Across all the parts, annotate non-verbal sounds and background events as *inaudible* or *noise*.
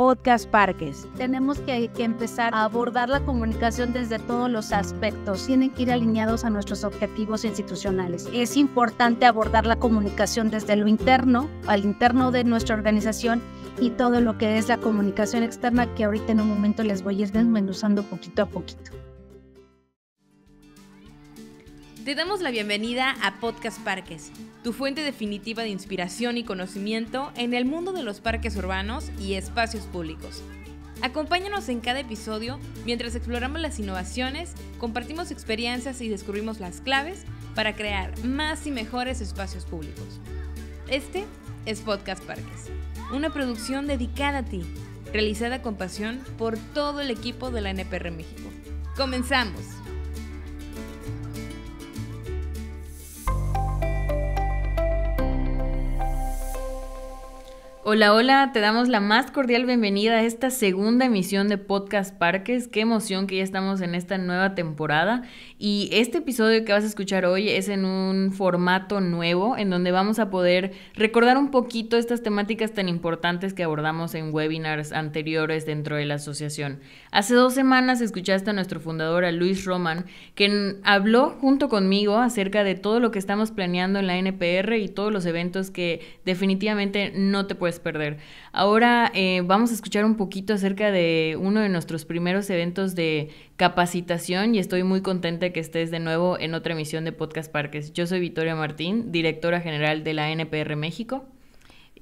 Podcast Parques. Tenemos que, empezar a abordar la comunicación desde todos los aspectos. Tienen que ir alineados a nuestros objetivos institucionales. Es importante abordar la comunicación desde lo interno, al interno de nuestra organización y todo lo que es la comunicación externa que ahorita en un momento les voy a ir desmenuzando poquito a poquito. Te damos la bienvenida a Podcast Parques, tu fuente definitiva de inspiración y conocimiento en el mundo de los parques urbanos y espacios públicos. Acompáñanos en cada episodio mientras exploramos las innovaciones, compartimos experiencias y descubrimos las claves para crear más y mejores espacios públicos. Este es Podcast Parques, una producción dedicada a ti, realizada con pasión por todo el equipo de la NPR México. ¡Comenzamos! Hola, hola, te damos la más cordial bienvenida a esta segunda emisión de Podcast Parques. Qué emoción que ya estamos en esta nueva temporada. Y este episodio que vas a escuchar hoy es en un formato nuevo en donde vamos a poder recordar un poquito estas temáticas tan importantes que abordamos en webinars anteriores dentro de la asociación. Hace dos semanas escuchaste a nuestro fundador, a Luis Roman, quien habló junto conmigo acerca de todo lo que estamos planeando en la NPR y todos los eventos que definitivamente no te puedes perder. Ahora eh, vamos a escuchar un poquito acerca de uno de nuestros primeros eventos de capacitación y estoy muy contenta que estés de nuevo en otra emisión de Podcast Parques. Yo soy Victoria Martín, directora general de la NPR México.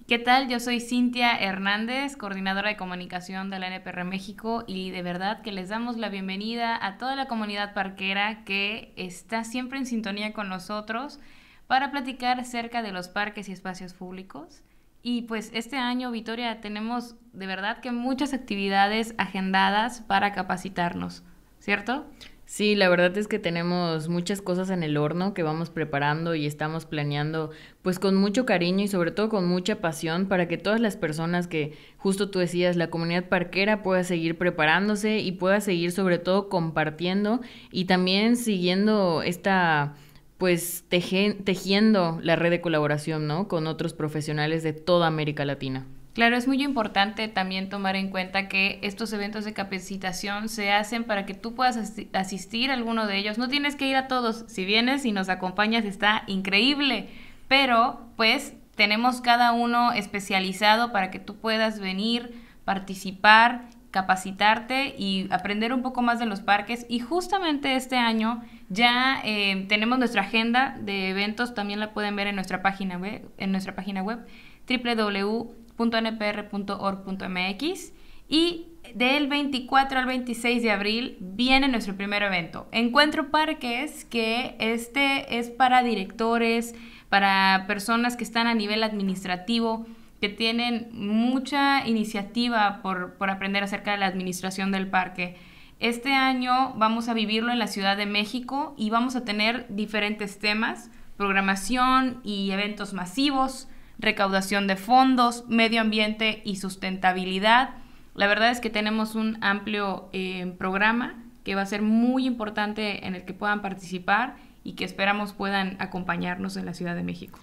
¿Qué tal? Yo soy Cintia Hernández, coordinadora de comunicación de la NPR México y de verdad que les damos la bienvenida a toda la comunidad parquera que está siempre en sintonía con nosotros para platicar acerca de los parques y espacios públicos. Y pues este año, Vitoria, tenemos de verdad que muchas actividades agendadas para capacitarnos, ¿cierto? Sí, la verdad es que tenemos muchas cosas en el horno que vamos preparando y estamos planeando pues con mucho cariño y sobre todo con mucha pasión para que todas las personas que justo tú decías, la comunidad parquera pueda seguir preparándose y pueda seguir sobre todo compartiendo y también siguiendo esta pues tejiendo la red de colaboración, ¿no? Con otros profesionales de toda América Latina. Claro, es muy importante también tomar en cuenta que estos eventos de capacitación se hacen para que tú puedas asistir a alguno de ellos. No tienes que ir a todos. Si vienes y nos acompañas está increíble, pero pues tenemos cada uno especializado para que tú puedas venir, participar capacitarte y aprender un poco más de los parques. Y justamente este año ya eh, tenemos nuestra agenda de eventos, también la pueden ver en nuestra página web, en nuestra página web www.npr.org.mx y del 24 al 26 de abril viene nuestro primer evento, Encuentro Parques, que este es para directores, para personas que están a nivel administrativo, que tienen mucha iniciativa por, aprender acerca de la administración del parque. Este año vamos a vivirlo en la Ciudad de México y vamos a tener diferentes temas, programación y eventos masivos, recaudación de fondos, medio ambiente y sustentabilidad. La verdad es que tenemos un amplio eh, programa que va a ser muy importante en el que puedan participar y que esperamos puedan acompañarnos en la Ciudad de México.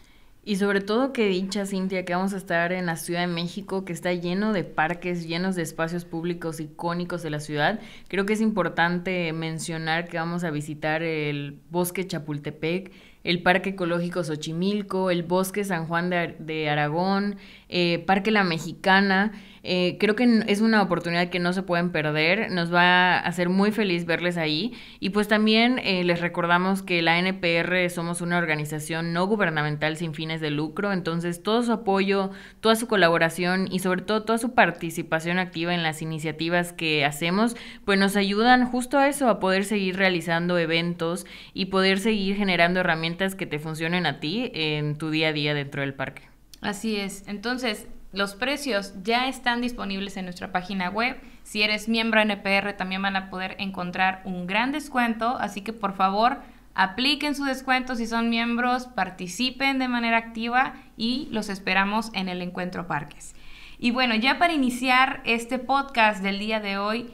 Y sobre todo que dicha, Cintia, que vamos a estar en la Ciudad de México, que está lleno de parques, llenos de espacios públicos icónicos de la ciudad. Creo que es importante mencionar que vamos a visitar el Bosque Chapultepec, el Parque Ecológico Xochimilco, el Bosque San Juan de, de Aragón, eh, parque La Mexicana. Eh, creo que es una oportunidad que no se pueden perder, nos va a hacer muy feliz verles ahí y pues también eh, les recordamos que la NPR somos una organización no gubernamental sin fines de lucro, entonces todo su apoyo, toda su colaboración y sobre todo toda su participación activa en las iniciativas que hacemos, pues nos ayudan justo a eso, a poder seguir realizando eventos y poder seguir generando herramientas que te funcionen a ti en tu día a día dentro del parque. Así es. Entonces, los precios ya están disponibles en nuestra página web. Si eres miembro NPR también van a poder encontrar un gran descuento, así que por favor apliquen su descuento si son miembros, participen de manera activa y los esperamos en el Encuentro Parques. Y bueno, ya para iniciar este podcast del día de hoy,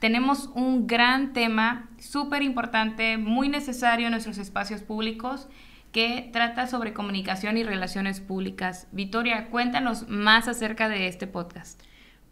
tenemos un gran tema súper importante, muy necesario en nuestros espacios públicos que trata sobre comunicación y relaciones públicas. Victoria, cuéntanos más acerca de este podcast.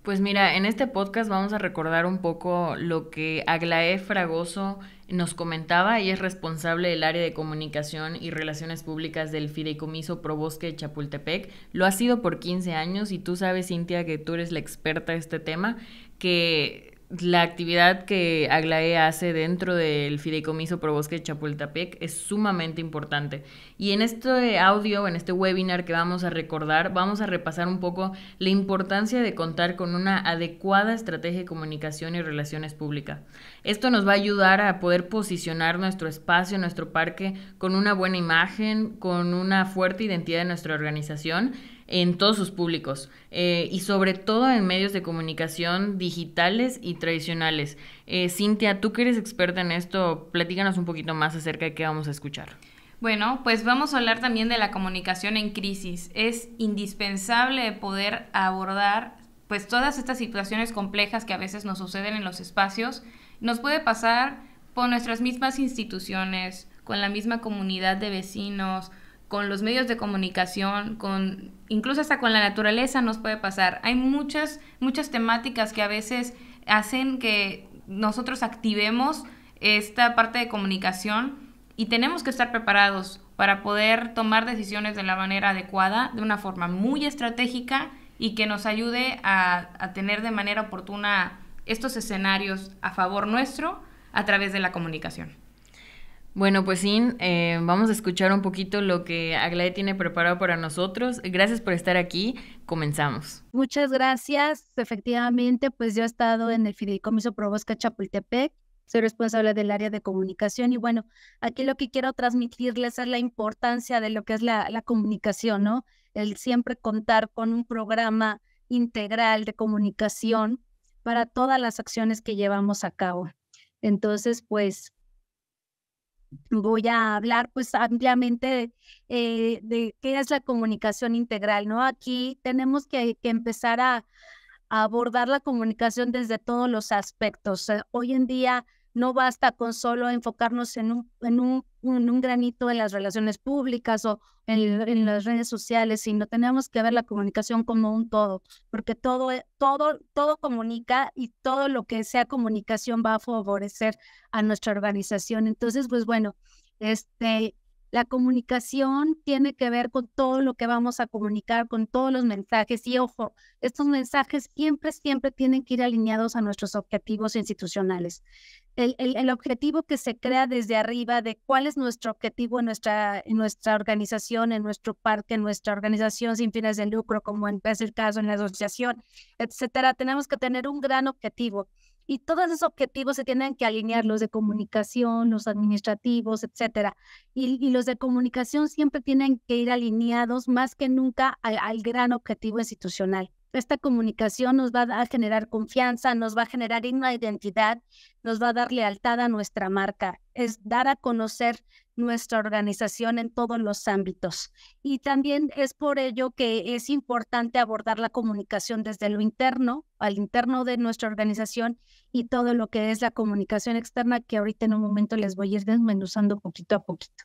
Pues mira, en este podcast vamos a recordar un poco lo que Aglaé Fragoso nos comentaba. y es responsable del área de comunicación y relaciones públicas del Fideicomiso Pro Bosque de Chapultepec. Lo ha sido por 15 años y tú sabes, Cintia, que tú eres la experta en este tema, que la actividad que Aglae hace dentro del Fideicomiso Pro Bosque de Chapultepec es sumamente importante. Y en este audio, en este webinar que vamos a recordar, vamos a repasar un poco la importancia de contar con una adecuada estrategia de comunicación y relaciones públicas. Esto nos va a ayudar a poder posicionar nuestro espacio, nuestro parque, con una buena imagen, con una fuerte identidad de nuestra organización en todos sus públicos eh, y sobre todo en medios de comunicación digitales y tradicionales. Eh, Cintia, tú que eres experta en esto, platícanos un poquito más acerca de qué vamos a escuchar. Bueno, pues vamos a hablar también de la comunicación en crisis. Es indispensable poder abordar pues todas estas situaciones complejas que a veces nos suceden en los espacios. Nos puede pasar por nuestras mismas instituciones, con la misma comunidad de vecinos, con los medios de comunicación, con incluso hasta con la naturaleza nos puede pasar. Hay muchas, muchas temáticas que a veces hacen que nosotros activemos esta parte de comunicación y tenemos que estar preparados para poder tomar decisiones de la manera adecuada, de una forma muy estratégica y que nos ayude a tener de manera oportuna estos escenarios a favor nuestro a través de la comunicación. Bueno, pues sí, eh, vamos a escuchar un poquito lo que Aglae tiene preparado para nosotros. Gracias por estar aquí. Comenzamos. Muchas gracias. Efectivamente, pues yo he estado en el Fideicomiso Probosca Chapultepec. Soy responsable del área de comunicación y bueno, aquí lo que quiero transmitirles es la importancia de lo que es la, la comunicación, ¿no? El siempre contar con un programa integral de comunicación para todas las acciones que llevamos a cabo. Entonces, pues voy a hablar pues ampliamente eh, de, qué es la comunicación integral, ¿no? Aquí tenemos que, empezar a, abordar la comunicación desde todos los aspectos. hoy en día no basta con solo enfocarnos en un, en un, un granito en las relaciones públicas o en, las redes sociales, sino tenemos que ver la comunicación como un todo, porque todo, eh, todo, todo comunica y todo lo que sea comunicación va a favorecer a nuestra organización. Entonces, pues bueno, este, la comunicación tiene que ver con todo lo que vamos a comunicar, con todos los mensajes. Y ojo, estos mensajes siempre, siempre tienen que ir alineados a nuestros objetivos institucionales. El, objetivo que se crea desde arriba de cuál es nuestro objetivo en nuestra, organización, en nuestro parque, en nuestra organización sin fines de lucro, como en es caso en la asociación, etcétera. Tenemos que tener un gran objetivo. Y todos esos objetivos se tienen que alinear, los de comunicación, los administrativos, etcétera. Y, los de comunicación siempre tienen que ir alineados más que nunca al gran objetivo institucional. Esta comunicación nos va a generar confianza, nos va a generar una identidad, nos va a dar lealtad a nuestra marca, es dar a conocer nuestra organización en todos los ámbitos. Y también es por ello que es importante abordar la comunicación desde lo interno, al interno de nuestra organización y todo lo que es la comunicación externa, que ahorita en un momento les voy a ir desmenuzando poquito a poquito.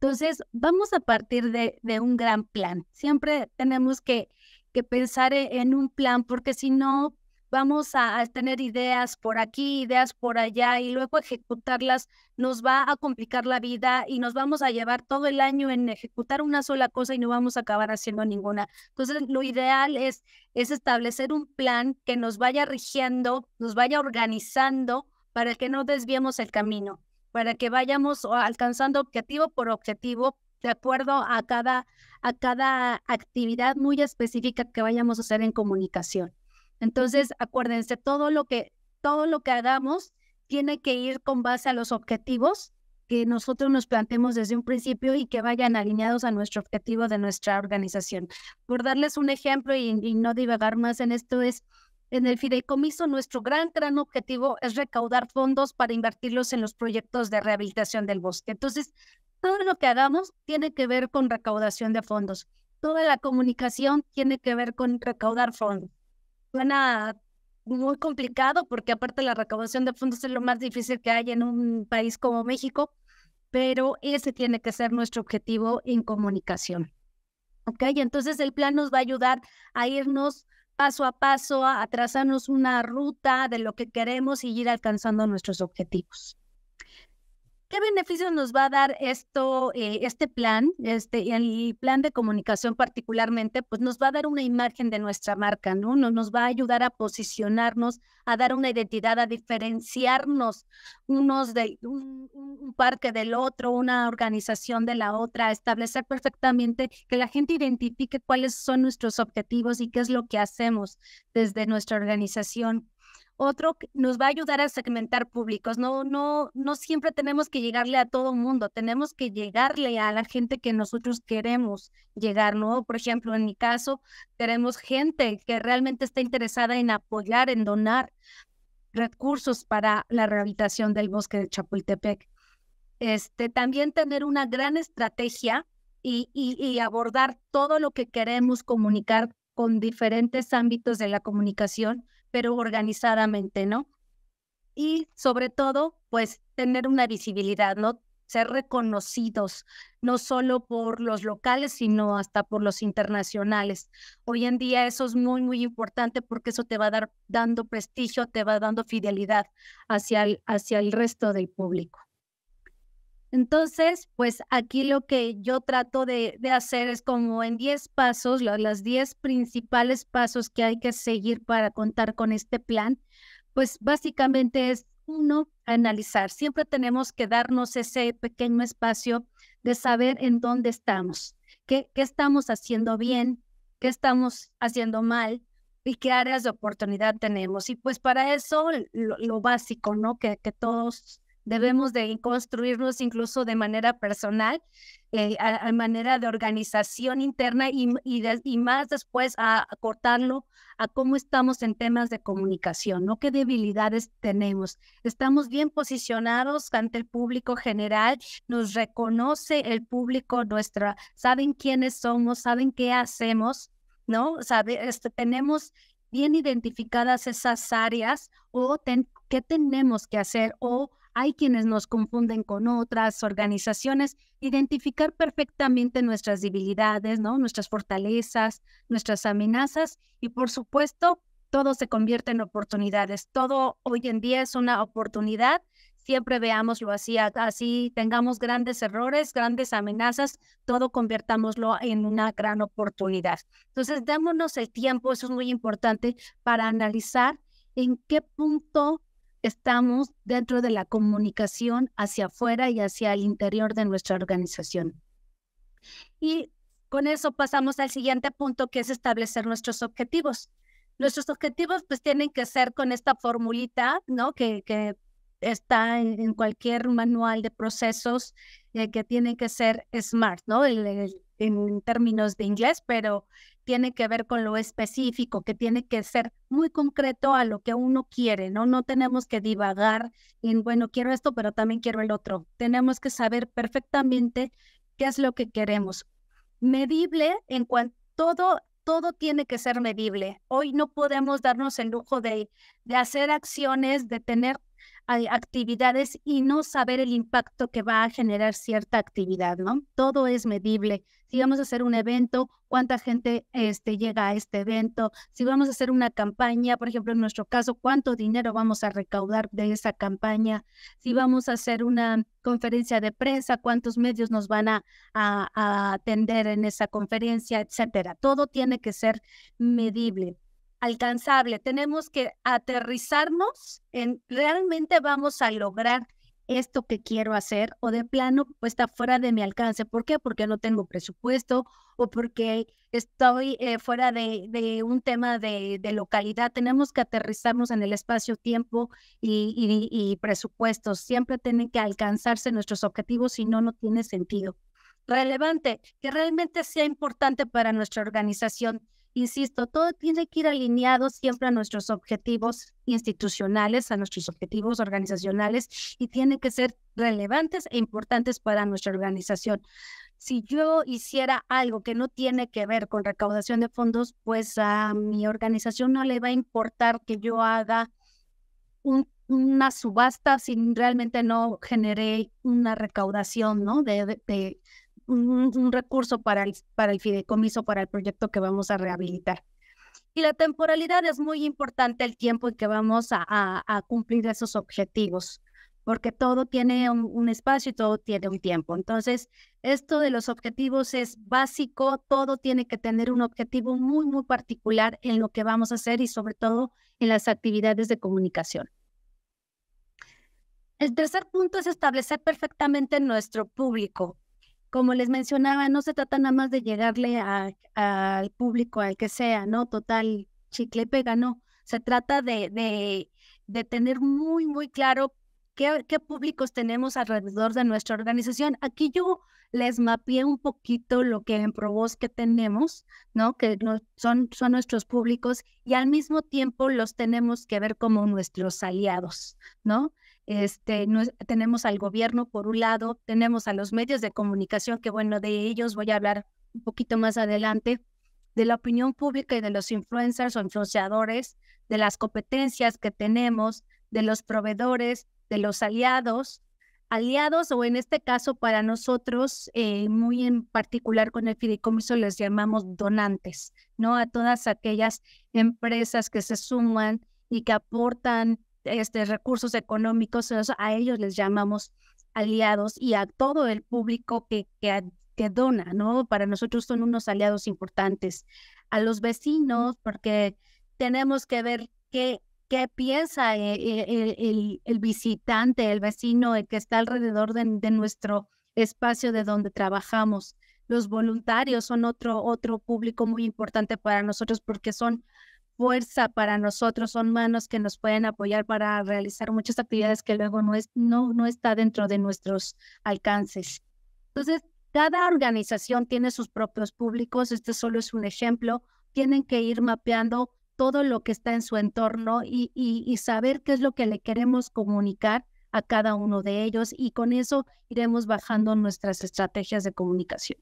Entonces, vamos a partir de, de un gran plan. Siempre tenemos que que pensar e-, en un plan, porque si no, vamos a, tener ideas por aquí, ideas por allá y luego ejecutarlas nos va a complicar la vida y nos vamos a llevar todo el año en ejecutar una sola cosa y no vamos a acabar haciendo ninguna. Entonces, lo ideal es, es establecer un plan que nos vaya rigiendo, nos vaya organizando para que no desviemos el camino, para que vayamos alcanzando objetivo por objetivo de acuerdo a cada, a cada actividad muy específica que vayamos a hacer en comunicación. Entonces, acuérdense, todo lo que, todo lo que hagamos tiene que ir con base a los objetivos que nosotros nos planteemos desde un principio y que vayan alineados a nuestro objetivo de nuestra organización. Por darles un ejemplo y, no divagar más en esto es, en el fideicomiso nuestro gran, gran objetivo es recaudar fondos para invertirlos en los proyectos de rehabilitación del bosque. Entonces, todo lo que hagamos tiene que ver con recaudación de fondos. Toda la comunicación tiene que ver con recaudar fondos. Suena muy complicado porque aparte la recaudación de fondos es lo más difícil que hay en un país como México, pero ese tiene que ser nuestro objetivo en comunicación. ¿Ok? Entonces el plan nos va a ayudar a irnos paso a paso, a, a trazarnos una ruta de lo que queremos y ir alcanzando nuestros objetivos. ¿Qué beneficios nos va a dar esto, eh, este plan, este, el plan de comunicación particularmente? Pues nos va a dar una imagen de nuestra marca, ¿no? Nos, nos va a ayudar a posicionarnos, a dar una identidad, a diferenciarnos unos de un parque del otro, una organización de la otra, a establecer perfectamente que la gente identifique cuáles son nuestros objetivos y qué es lo que hacemos desde nuestra organización otro nos va a ayudar a segmentar públicos. No, no, no siempre tenemos que llegarle a todo el mundo, tenemos que llegarle a la gente que nosotros queremos llegar, ¿no? Por ejemplo, en mi caso, tenemos gente que realmente está interesada en apoyar, en donar recursos para la rehabilitación del bosque de Chapultepec. Este, también tener una gran estrategia y, y, abordar todo lo que queremos comunicar con diferentes ámbitos de la comunicación pero organizadamente, ¿no? Y sobre todo, pues tener una visibilidad, ¿no? Ser reconocidos, no solo por los locales, sino hasta por los internacionales. Hoy en día eso es muy, muy importante porque eso te va a dar dando prestigio, te va dando fidelidad hacia el, hacia el resto del público. Entonces, pues aquí lo que yo trato de, hacer es como en 10 pasos, las 10 principales pasos que hay que seguir para contar con este plan, pues básicamente es uno, analizar. Siempre tenemos que darnos ese pequeño espacio de saber en dónde estamos, qué, qué estamos haciendo bien, qué estamos haciendo mal, y qué áreas de oportunidad tenemos. Y pues para eso lo, básico, ¿no? Que, que, todos debemos de construirnos incluso de manera personal, eh, a, manera de organización interna y, más después a, acortarlo cortarlo a cómo estamos en temas de comunicación, ¿no? ¿Qué debilidades tenemos? Estamos bien posicionados ante el público general, nos reconoce el público nuestra, saben quiénes somos, saben qué hacemos, ¿no? Sabe, este, tenemos bien identificadas esas áreas o qué tenemos que hacer o hay quienes nos confunden con otras organizaciones. Identificar perfectamente nuestras debilidades, ¿no? Nuestras fortalezas, nuestras amenazas y, por supuesto, todo se convierte en oportunidades. Todo hoy en día es una oportunidad. Siempre veámoslo así, así tengamos grandes errores, grandes amenazas, todo convirtámoslo en una gran oportunidad. Entonces, démonos el tiempo, eso es muy importante, para analizar en qué punto estamos dentro de la comunicación hacia afuera y hacia el interior de nuestra organización. Y con eso pasamos al siguiente punto, que es establecer nuestros objetivos. Nuestros objetivos pues tienen que ser con esta formulita, ¿no? Que, que está en, cualquier manual de procesos eh, que tienen que ser SMART, ¿no? en términos de inglés, pero tiene que ver con lo específico, que tiene que ser muy concreto a lo que uno quiere, ¿no? No tenemos que divagar en, bueno, quiero esto, pero también quiero el otro. Tenemos que saber perfectamente qué es lo que queremos. Medible en cuanto todo, todo tiene que ser medible. Hoy no podemos darnos el lujo de, de hacer acciones, de tener actividades y no saber el impacto que va a generar cierta actividad, ¿no? Todo es medible. Si vamos a hacer un evento, cuánta gente este, llega a este evento, si vamos a hacer una campaña, por ejemplo, en nuestro caso, cuánto dinero vamos a recaudar de esa campaña, si vamos a hacer una conferencia de prensa, cuántos medios nos van a atender en esa conferencia, etcétera. Todo tiene que ser medible alcanzable, tenemos que aterrizarnos en realmente vamos a lograr esto que quiero hacer o de plano pues, está fuera de mi alcance. ¿Por qué? Porque no tengo presupuesto o porque estoy eh, fuera de, un tema de, de, localidad. Tenemos que aterrizarnos en el espacio, tiempo y, y, y presupuestos. Siempre tienen que alcanzarse nuestros objetivos, si no, no tiene sentido. Relevante, que realmente sea importante para nuestra organización. Insisto, todo tiene que ir alineado siempre a nuestros objetivos institucionales, a nuestros objetivos organizacionales y tiene que ser relevantes e importantes para nuestra organización. Si yo hiciera algo que no tiene que ver con recaudación de fondos, pues a mi organización no le va a importar que yo haga una subasta si realmente no generé una recaudación, ¿no? un, recurso para el, para el fideicomiso, para el proyecto que vamos a rehabilitar. Y la temporalidad es muy importante, el tiempo en que vamos a, cumplir esos objetivos, porque todo tiene un, espacio y todo tiene un tiempo. Entonces, esto de los objetivos es básico, todo tiene que tener un objetivo muy, muy particular en lo que vamos a hacer y sobre todo en las actividades de comunicación. El tercer punto es establecer perfectamente nuestro público como les mencionaba, no se trata nada más de llegarle al público, al que sea, ¿no? Total, chicle pega, no. Se trata de, tener muy, muy claro qué, qué públicos tenemos alrededor de nuestra organización. Aquí yo les mapeé un poquito lo que en que tenemos, ¿no? Que no, son, son nuestros públicos y al mismo tiempo los tenemos que ver como nuestros aliados, ¿no? Este, no, tenemos al gobierno por un lado, tenemos a los medios de comunicación, que bueno, de ellos voy a hablar un poquito más adelante, de la opinión pública y de los influencers o influenciadores, de las competencias que tenemos, de los proveedores, de los aliados, aliados o en este caso para nosotros, eh, muy en particular con el fideicomiso, les llamamos donantes, ¿no? A todas aquellas empresas que se suman y que aportan este, recursos económicos, a ellos les llamamos aliados y a todo el público que, que, dona, ¿no? Para nosotros son unos aliados importantes. A los vecinos, porque tenemos que ver qué, qué piensa e, e, el, el, visitante, el vecino, el que está alrededor de, nuestro espacio de donde trabajamos. Los voluntarios son otro, otro público muy importante para nosotros porque son fuerza para nosotros, son manos que nos pueden apoyar para realizar muchas actividades que luego no, es, no, no está dentro de nuestros alcances. Entonces, cada organización tiene sus propios públicos, este solo es un ejemplo, tienen que ir mapeando todo lo que está en su entorno y, y, y saber qué es lo que le queremos comunicar a cada uno de ellos y con eso iremos bajando nuestras estrategias de comunicación.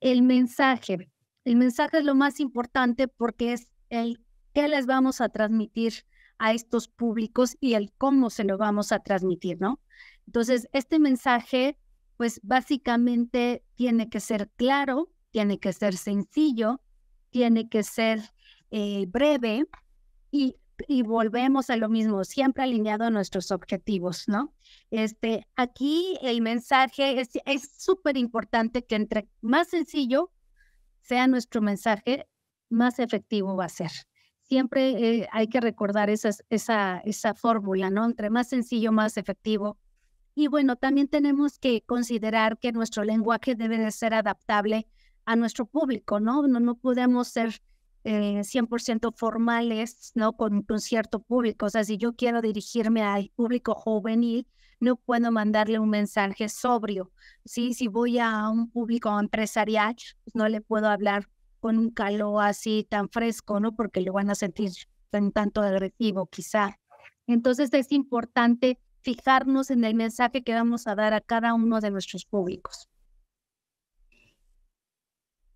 El mensaje, el mensaje es lo más importante porque es el qué les vamos a transmitir a estos públicos y el cómo se lo vamos a transmitir, ¿no? Entonces, este mensaje, pues básicamente tiene que ser claro, tiene que ser sencillo, tiene que ser eh, breve y, volvemos a lo mismo, siempre alineado a nuestros objetivos, ¿no? Este, aquí el mensaje es súper importante que entre más sencillo, sea nuestro mensaje, más efectivo va a ser. Siempre eh, hay que recordar esa, esa fórmula, ¿no? Entre más sencillo, más efectivo. Y bueno, también tenemos que considerar que nuestro lenguaje debe de ser adaptable a nuestro público, ¿no? No, no podemos ser 100% eh, formales, ¿no? Con, con cierto público. O sea, si yo quiero dirigirme al público juvenil, no puedo mandarle un mensaje sobrio. ¿sí? Si voy a un público empresarial, pues no le puedo hablar con un calor así tan fresco, ¿no? Porque lo van a sentir un tanto agresivo quizá. Entonces es importante fijarnos en el mensaje que vamos a dar a cada uno de nuestros públicos.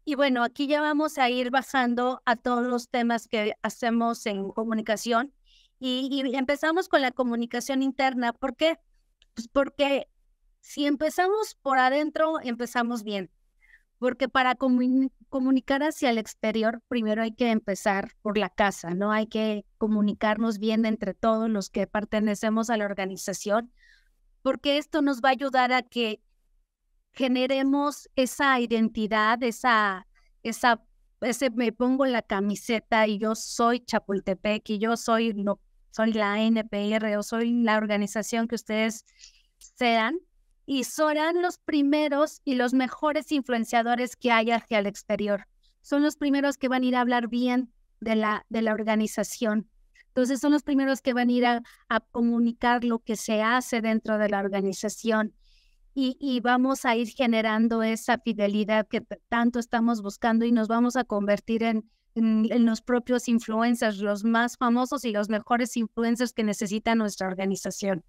Y bueno, aquí ya vamos a ir bajando a todos los temas que hacemos en comunicación y empezamos con la comunicación interna. ¿Por qué? Pues porque si empezamos por adentro, empezamos bien. Porque para comunicar hacia el exterior, primero hay que empezar por la casa, ¿no? Hay que comunicarnos bien entre todos los que pertenecemos a la organización, porque esto nos va a ayudar a que generemos esa identidad, esa, esa, ese me pongo la camiseta y yo soy Chapultepec y yo soy no, soy la NPR o soy la organización que ustedes sean, y serán los primeros y los mejores influenciadores que hay hacia el exterior. Son los primeros que van a ir a hablar bien de la, de la organización. Entonces son los primeros que van a ir a, comunicar lo que se hace dentro de la organización. Y, y, vamos a ir generando esa fidelidad que tanto estamos buscando y nos vamos a convertir en, en, los propios influencers, los más famosos y los mejores influencers que necesita nuestra organización.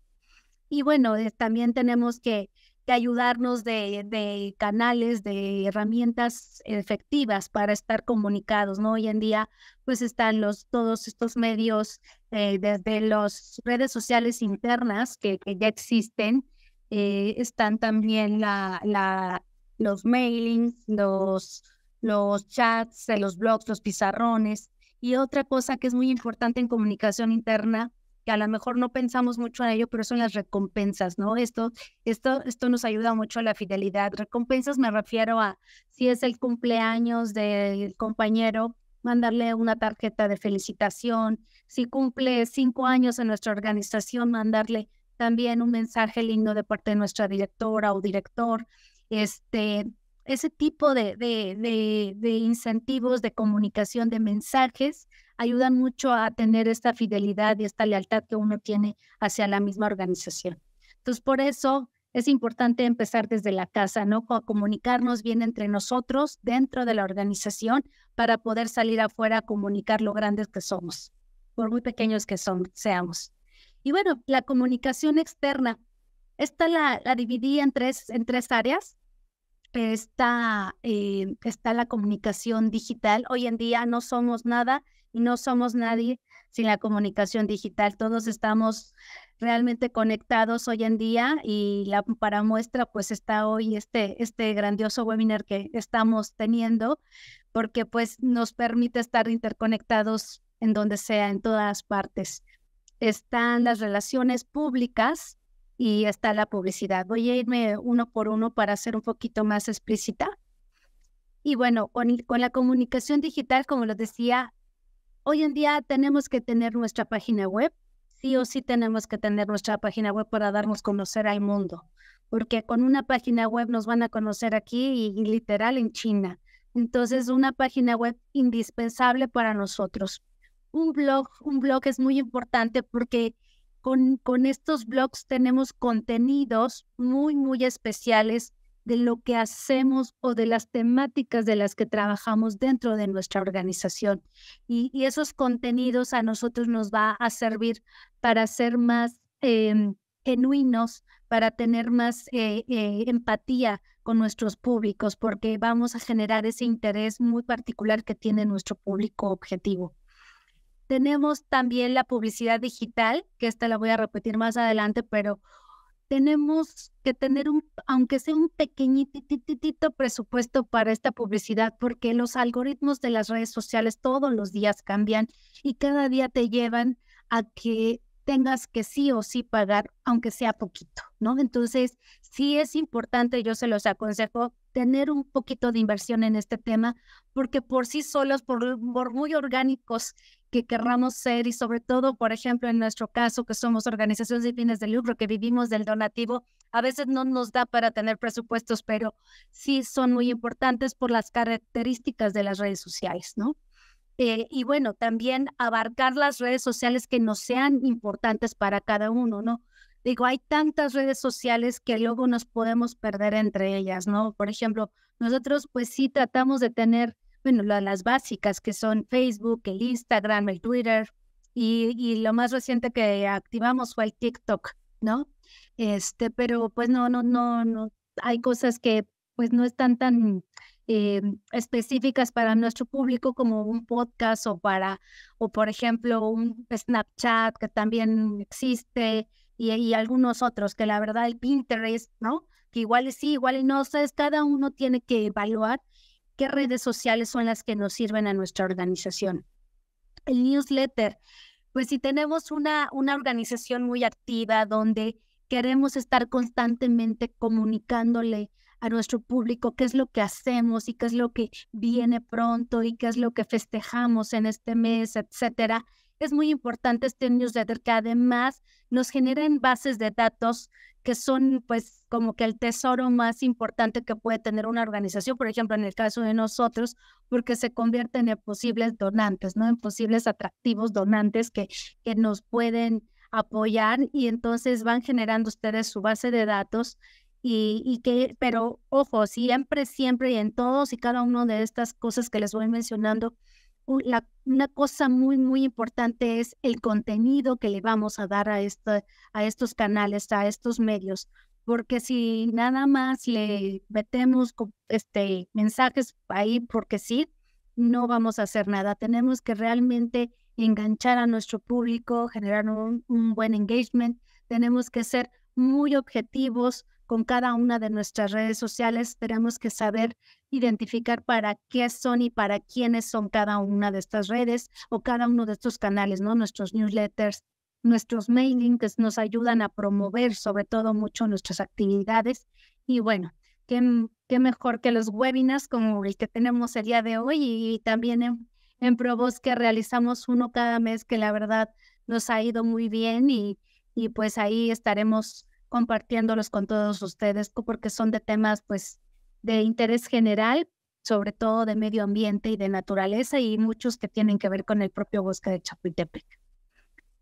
Y bueno, eh, también tenemos que, ayudarnos de, canales, de herramientas efectivas para estar comunicados, ¿no? Hoy en día, pues están los, todos estos medios, eh, desde las redes sociales internas que, ya existen, eh, están también la, la, los mailings, los los chats, eh, los blogs, los pizarrones. Y otra cosa que es muy importante en comunicación interna, que a lo mejor no pensamos mucho en ello, pero son las recompensas, ¿no? Esto, esto, esto nos ayuda mucho a la fidelidad. Recompensas me refiero a si es el cumpleaños del compañero, mandarle una tarjeta de felicitación. Si cumple cinco años en nuestra organización, mandarle también un mensaje lindo de parte de nuestra directora o director. Este, ese tipo de, incentivos de comunicación, de mensajes, ayudan mucho a tener esta fidelidad y esta lealtad que uno tiene hacia la misma organización. Entonces, por eso es importante empezar desde la casa, ¿no? A comunicarnos bien entre nosotros dentro de la organización para poder salir afuera a comunicar lo grandes que somos, por muy pequeños que son, seamos. Y bueno, la comunicación externa, esta la, la dividí en tres, en tres áreas está, eh, está la comunicación digital. Hoy en día no somos nada y no somos nadie sin la comunicación digital. Todos estamos realmente conectados hoy en día y la, para muestra pues está hoy este, este grandioso webinar que estamos teniendo porque pues nos permite estar interconectados en donde sea, en todas partes. Están las relaciones públicas, y está la publicidad. Voy a irme uno por uno para ser un poquito más explícita. Y bueno, con, la comunicación digital, como les decía, hoy en día tenemos que tener nuestra página web. Sí o sí tenemos que tener nuestra página web para darnos conocer al mundo, porque con una página web nos van a conocer aquí y, y literal en China. Entonces, una página web indispensable para nosotros. Un blog, un blog es muy importante porque con, estos blogs tenemos contenidos muy, muy especiales de lo que hacemos o de las temáticas de las que trabajamos dentro de nuestra organización. Y, esos contenidos a nosotros nos va a servir para ser más em, genuinos, para tener más eh, eh, empatía con nuestros públicos, porque vamos a generar ese interés muy particular que tiene nuestro público objetivo. Tenemos también la publicidad digital, que esta la voy a repetir más adelante, pero tenemos que tener un, aunque sea un pequeñitito presupuesto para esta publicidad, porque los algoritmos de las redes sociales todos los días cambian y cada día te llevan a que tengas que sí o sí pagar, aunque sea poquito, ¿no? Entonces, sí es importante, yo se los aconsejo, tener un poquito de inversión en este tema, porque por sí solos, por muy orgánicos que querramos ser y sobre todo, por ejemplo, en nuestro caso, que somos organizaciones de fines de lucro, que vivimos del donativo, a veces no nos da para tener presupuestos, pero sí son muy importantes por las características de las redes sociales, ¿no? Eh, y bueno, también abarcar las redes sociales que no sean importantes para cada uno, ¿no? Digo, hay tantas redes sociales que luego nos podemos perder entre ellas, ¿no? Por ejemplo, nosotros pues sí tratamos de tener bueno, las básicas que son Facebook, el Instagram, el Twitter y, lo más reciente que activamos fue el TikTok, ¿no? Este, pero pues no, no, no, no, hay cosas que pues no están tan eh, específicas para nuestro público como un podcast o para, o por ejemplo, un Snapchat que también existe y, algunos otros que la verdad el Pinterest, ¿no? Que igual sí, igual no, o sea, cada uno tiene que evaluar qué redes sociales son las que nos sirven a nuestra organización. El newsletter, pues si tenemos una, una organización muy activa donde queremos estar constantemente comunicándole a nuestro público qué es lo que hacemos y qué es lo que viene pronto y qué es lo que festejamos en este mes, etcétera. Es muy importante este newsletter que además nos generen bases de datos que son pues como que el tesoro más importante que puede tener una organización, por ejemplo, en el caso de nosotros, porque se convierten en posibles donantes, ¿no? En posibles atractivos donantes que, que nos pueden apoyar y entonces van generando ustedes su base de datos y, que, pero ojo, siempre, siempre y en todos y cada uno de estas cosas que les voy mencionando, una cosa muy, muy importante es el contenido que le vamos a dar a, esta, a estos canales, a estos medios porque si nada más le metemos este, mensajes ahí porque sí, no vamos a hacer nada. Tenemos que realmente enganchar a nuestro público, generar un, buen engagement. Tenemos que ser muy objetivos con cada una de nuestras redes sociales. Tenemos que saber identificar para qué son y para quiénes son cada una de estas redes o cada uno de estos canales, ¿no? Nuestros newsletters, nuestros mailings nos ayudan a promover sobre todo mucho nuestras actividades. Y bueno, qué, mejor que los webinars como el que tenemos el día de hoy y, también en, pro bosque realizamos uno cada mes que la verdad nos ha ido muy bien y, y pues ahí estaremos compartiéndolos con todos ustedes porque son de temas pues de interés general, sobre todo de medio ambiente y de naturaleza y muchos que tienen que ver con el propio bosque de Chapultepec.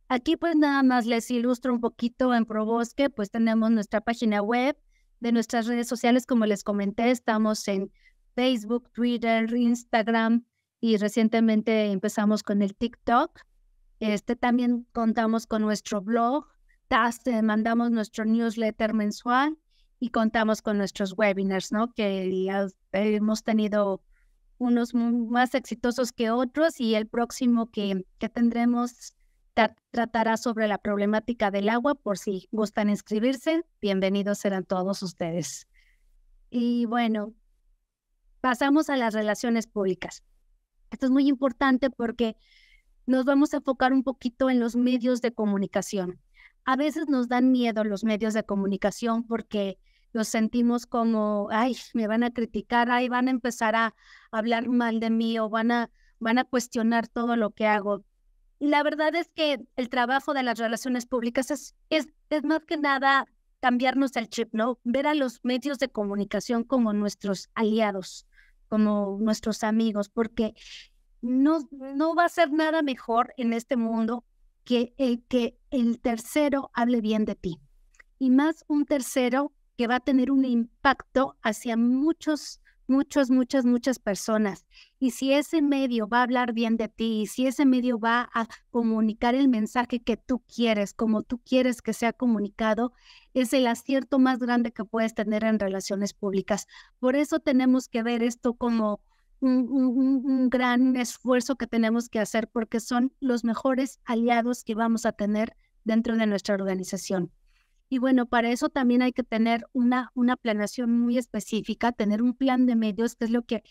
Aquí pues nada más les ilustro un poquito en ProBosque, pues tenemos nuestra página web, de nuestras redes sociales, como les comenté, estamos en Facebook, Twitter, Instagram y recientemente empezamos con el TikTok. Este también contamos con nuestro blog, TAS, eh, mandamos nuestro newsletter mensual y contamos con nuestros webinars, ¿no? Que hemos tenido unos más exitosos que otros y el próximo que, que tendremos tratará sobre la problemática del agua. Por si gustan inscribirse, bienvenidos serán todos ustedes. Y bueno, pasamos a las relaciones públicas. Esto es muy importante porque nos vamos a enfocar un poquito en los medios de comunicación. A veces nos dan miedo los medios de comunicación porque los sentimos como, ay, me van a criticar, ay, van a empezar a hablar mal de mí o van a, van a cuestionar todo lo que hago. Y la verdad es que el trabajo de las relaciones públicas es, es, es más que nada cambiarnos el chip, ¿no? Ver a los medios de comunicación como nuestros aliados, como nuestros amigos, porque no, no va a ser nada mejor en este mundo que eh, que el tercero hable bien de ti. Y más un tercero que va a tener un impacto hacia muchos muchas, muchas, muchas personas. Y si ese medio va a hablar bien de ti, y si ese medio va a comunicar el mensaje que tú quieres, como tú quieres que sea comunicado, es el acierto más grande que puedes tener en relaciones públicas. Por eso tenemos que ver esto como un, un gran esfuerzo que tenemos que hacer porque son los mejores aliados que vamos a tener dentro de nuestra organización. Y bueno, para eso también hay que tener una, una planeación muy específica, tener un plan de medios, que es lo que,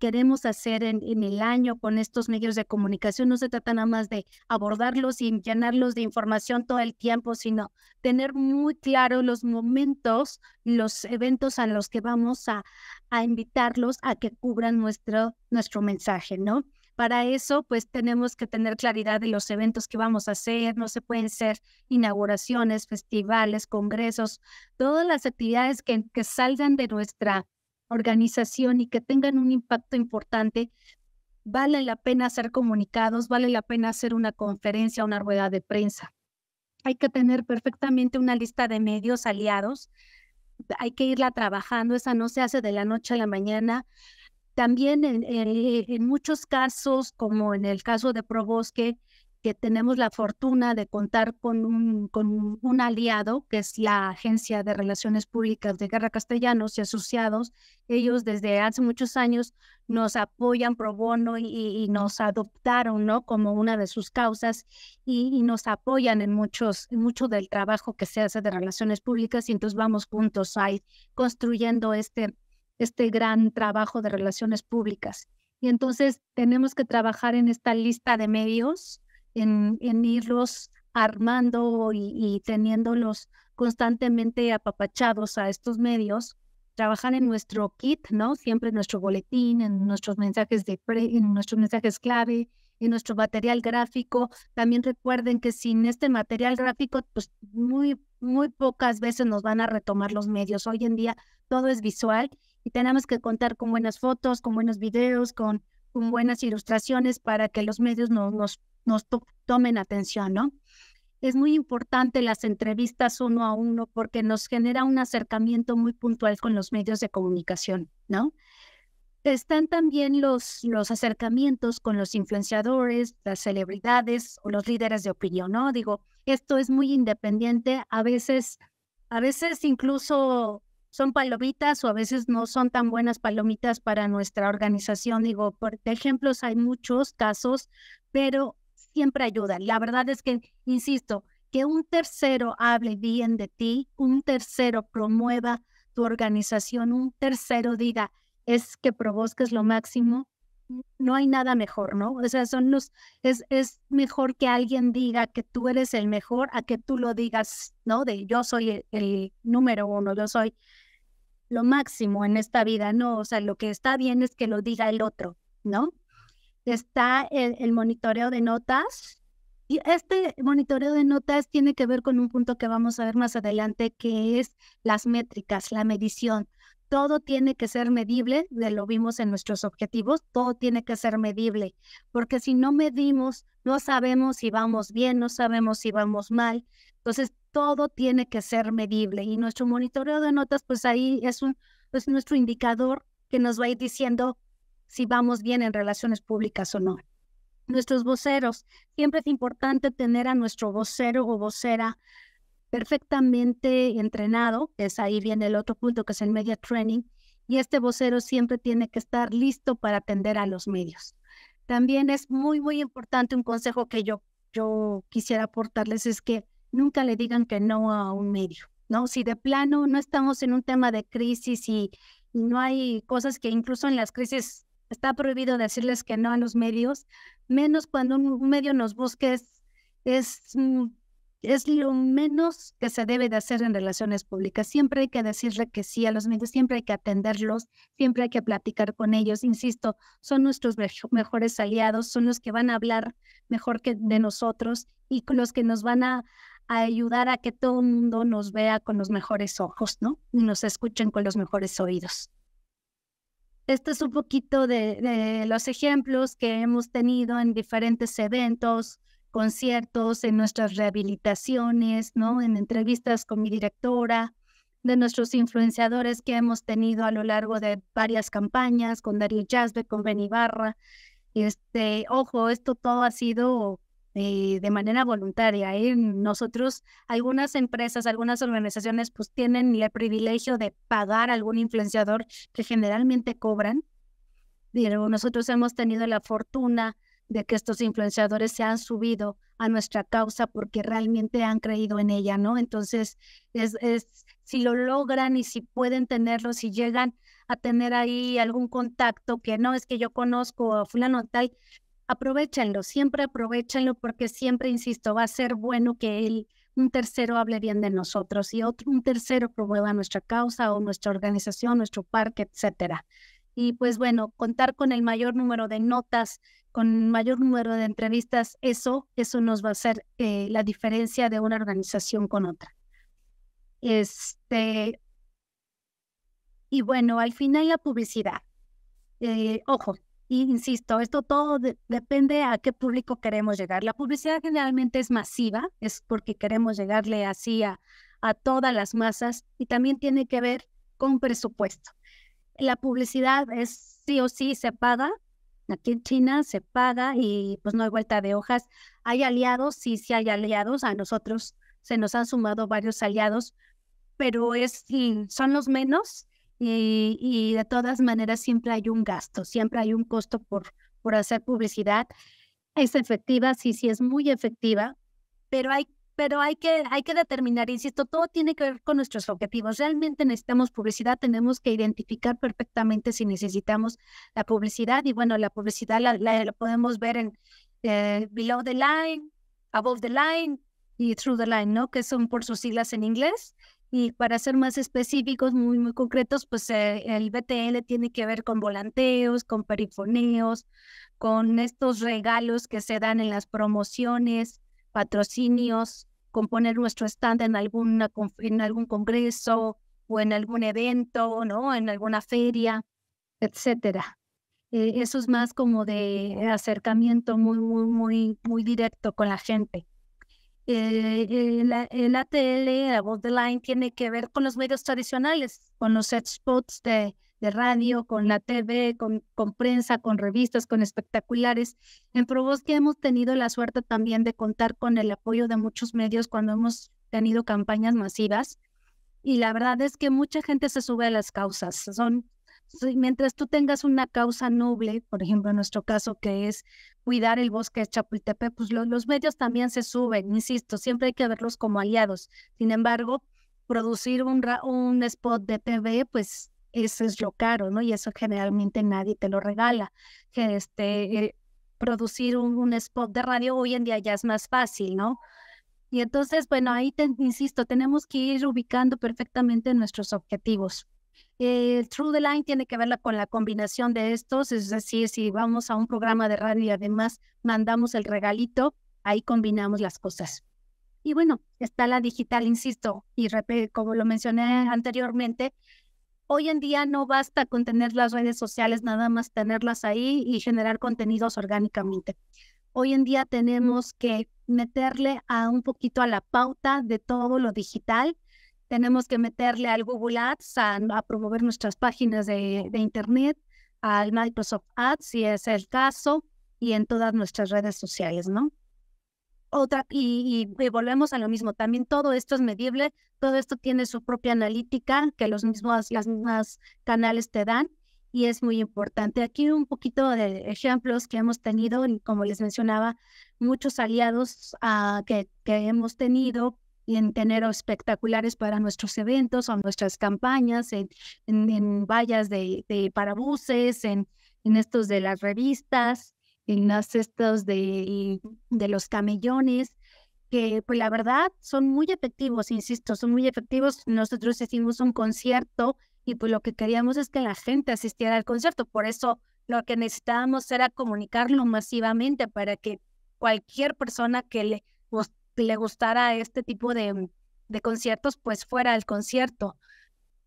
queremos hacer en, en, el año con estos medios de comunicación. No se trata nada más de abordarlos y llenarlos de información todo el tiempo, sino tener muy claro los momentos, los eventos a los que vamos a, a invitarlos a que cubran nuestro, nuestro mensaje, ¿no? Para eso, pues tenemos que tener claridad de los eventos que vamos a hacer, no se pueden ser inauguraciones, festivales, congresos, todas las actividades que, salgan de nuestra organización y que tengan un impacto importante, vale la pena hacer comunicados, vale la pena hacer una conferencia, una rueda de prensa. Hay que tener perfectamente una lista de medios aliados, hay que irla trabajando, esa no se hace de la noche a la mañana. También eh, en, muchos casos, como en el caso de Probosque, que tenemos la fortuna de contar con un, con un, aliado, que es la Agencia de Relaciones Públicas de Guerra Castellanos y asociados. Ellos desde hace muchos años nos apoyan pro bono y, nos adoptaron ¿no? como una de sus causas y, nos apoyan en muchos, en mucho del trabajo que se hace de relaciones públicas y entonces vamos juntos ahí construyendo este, este gran trabajo de relaciones públicas. Y entonces tenemos que trabajar en esta lista de medios, en, en irlos armando y, teniéndolos constantemente apapachados a estos medios trabajar en nuestro kit, ¿no? Siempre en nuestro boletín, en nuestros mensajes de pre, en nuestros mensajes clave, en nuestro material gráfico. También recuerden que sin este material gráfico, pues muy muy pocas veces nos van a retomar los medios. Hoy en día todo es visual y tenemos que contar con buenas fotos, con buenos videos, con, buenas ilustraciones para que los medios nos, tomen atención, ¿no? Es muy importante las entrevistas uno a uno porque nos genera un acercamiento muy puntual con los medios de comunicación, ¿no? Están también los, los acercamientos con los influenciadores, las celebridades o los líderes de opinión, ¿no? Digo, esto es muy independiente, a veces, a veces incluso son palomitas o a veces no son tan buenas palomitas para nuestra organización. Digo, por ejemplos hay muchos casos, pero siempre ayudan. La verdad es que, insisto, que un tercero hable bien de ti, un tercero promueva tu organización, un tercero diga, es que provoques lo máximo, no hay nada mejor, ¿no? O sea, son los, es, mejor que alguien diga que tú eres el mejor a que tú lo digas, ¿no? De yo soy e-, el, número uno, yo soy lo máximo en esta vida, ¿no? O sea, lo que está bien es que lo diga el otro, ¿no? Está el monitoreo de notas, y este monitoreo de notas tiene que ver con un punto que vamos a ver más adelante, que es las métricas, la medición todo tiene que ser medible, lo vimos en nuestros objetivos, todo tiene que ser medible, porque si no medimos, no sabemos si vamos bien, no sabemos si vamos mal. Entonces, todo tiene que ser medible y nuestro monitoreo de notas, pues ahí es, un, es nuestro indicador que nos va a ir diciendo si vamos bien en relaciones públicas o no. Nuestros voceros, siempre es importante tener a nuestro vocero o vocera perfectamente entrenado, es ahí viene el otro punto que es el media training, y este vocero siempre tiene que estar listo para atender a los medios. También es muy, muy importante un consejo que yo, yo quisiera aportarles, es que nunca le digan que no a un medio, ¿no? Si de plano no estamos en un tema de crisis y, no hay cosas que incluso en las crisis está prohibido decirles que no a los medios, menos cuando un medio nos busque es, es mm, es lo menos que se debe de hacer en relaciones públicas. Siempre hay que decirle que sí a los medios, siempre hay que atenderlos, siempre hay que platicar con ellos. Insisto, son nuestros mejores aliados, son los que van a hablar mejor que de nosotros y los que nos van a, ayudar a que todo el mundo nos vea con los mejores ojos, ¿no? Y nos escuchen con los mejores oídos. Este es un poquito de, de los ejemplos que hemos tenido en diferentes eventos, conciertos, en nuestras rehabilitaciones, ¿no? En entrevistas con mi directora, de nuestros influenciadores que hemos tenido a lo largo de varias campañas, con Darío Jasbe, con Ben Ibarra. Este, ojo, esto todo ha sido eh, de manera voluntaria. ¿eh? Nosotros, algunas empresas, algunas organizaciones, pues tienen el privilegio de pagar a algún influenciador que generalmente cobran. Pero nosotros hemos tenido la fortuna de que estos influenciadores se han subido a nuestra causa porque realmente han creído en ella, ¿no? Entonces, es, es, si lo logran y si pueden tenerlo, si llegan a tener ahí algún contacto que no es que yo conozco a fulano tal, aprovechenlo, siempre aprovechenlo porque siempre, insisto, va a ser bueno que él, un tercero hable bien de nosotros y otro, un tercero promueva nuestra causa o nuestra organización, nuestro parque, etcétera y pues bueno, contar con el mayor número de notas, con mayor número de entrevistas, eso, eso nos va a hacer eh, la diferencia de una organización con otra. Este, y bueno, al final la publicidad. Eh, ojo, insisto, esto todo depende a qué público queremos llegar. La publicidad generalmente es masiva, es porque queremos llegarle así a todas las masas y también tiene que ver con presupuesto la publicidad es sí o sí se paga. Aquí en China se paga y pues no hay vuelta de hojas. Hay aliados, sí, sí hay aliados. A nosotros se nos han sumado varios aliados, pero es, mm, son los menos y, y de todas maneras siempre hay un gasto, siempre hay un costo por, por hacer publicidad. Es efectiva, sí, sí es muy efectiva, pero hay pero hay que, hay que determinar, insisto, todo tiene que ver con nuestros objetivos. Realmente necesitamos publicidad, tenemos que identificar perfectamente si necesitamos la publicidad y bueno, la publicidad la, podemos ver en eh, below the line, above the line y through the line, ¿no? Que son por sus siglas en inglés. Y para ser más específicos, muy, muy concretos, pues eh, el BTL tiene que ver con volanteos, con perifoneos, con estos regalos que se dan en las promociones, patrocinios, componer nuestro stand en, alguna, en algún congreso o en algún evento, ¿no? En alguna feria, etcétera. Eh, eso es más como de acercamiento muy, muy, muy, muy directo con la gente. la, eh, el ATL, la voz de line, tiene que ver con los medios tradicionales, con los spots de, de radio, con la TV, con, prensa, con revistas, con espectaculares. En que hemos tenido la suerte también de contar con el apoyo de muchos medios cuando hemos tenido campañas masivas. Y la verdad es que mucha gente se sube a las causas. Son mientras tú tengas una causa noble, por ejemplo, en nuestro caso que es cuidar el bosque de Chapultepec, pues los medios también se suben, insisto, siempre hay que verlos como aliados. Sin embargo, producir un spot de TV, pues eso es lo caro, ¿no? Y eso generalmente nadie te lo regala. Que este, eh, producir un, spot de radio hoy en día ya es más fácil, ¿no? Y entonces, bueno, ahí te insisto, tenemos que ir ubicando perfectamente nuestros objetivos. El True the Line tiene que ver con la combinación de estos, es decir, si vamos a un programa de radio y además mandamos el regalito, ahí combinamos las cosas. Y bueno, está la digital, insisto, y como lo mencioné anteriormente, Hoy en día no basta con tener las redes sociales, nada más tenerlas ahí y generar contenidos orgánicamente. Hoy en día tenemos que meterle a un poquito a la pauta de todo lo digital. Tenemos que meterle al Google Ads, a, promover nuestras páginas de, de Internet, al Microsoft Ads, si es el caso, y en todas nuestras redes sociales, ¿no? otra, y, volvemos a lo mismo, también todo esto es medible, todo esto tiene su propia analítica que los mismos, las mismas canales te dan y es muy importante. Aquí un poquito de ejemplos que hemos tenido, y como les mencionaba, muchos aliados ah, que, que hemos tenido en tener espectaculares para nuestros eventos o nuestras campañas, en, en, en vallas de, de parabuses, en, en estos de las revistas, en las cestas de, de los camellones, que pues la verdad son muy efectivos, insisto, son muy efectivos. Nosotros hicimos un concierto y pues lo que queríamos es que la gente asistiera al concierto, por eso lo que necesitábamos era comunicarlo masivamente para que cualquier persona que le, le gustara este tipo de, conciertos, pues fuera al concierto.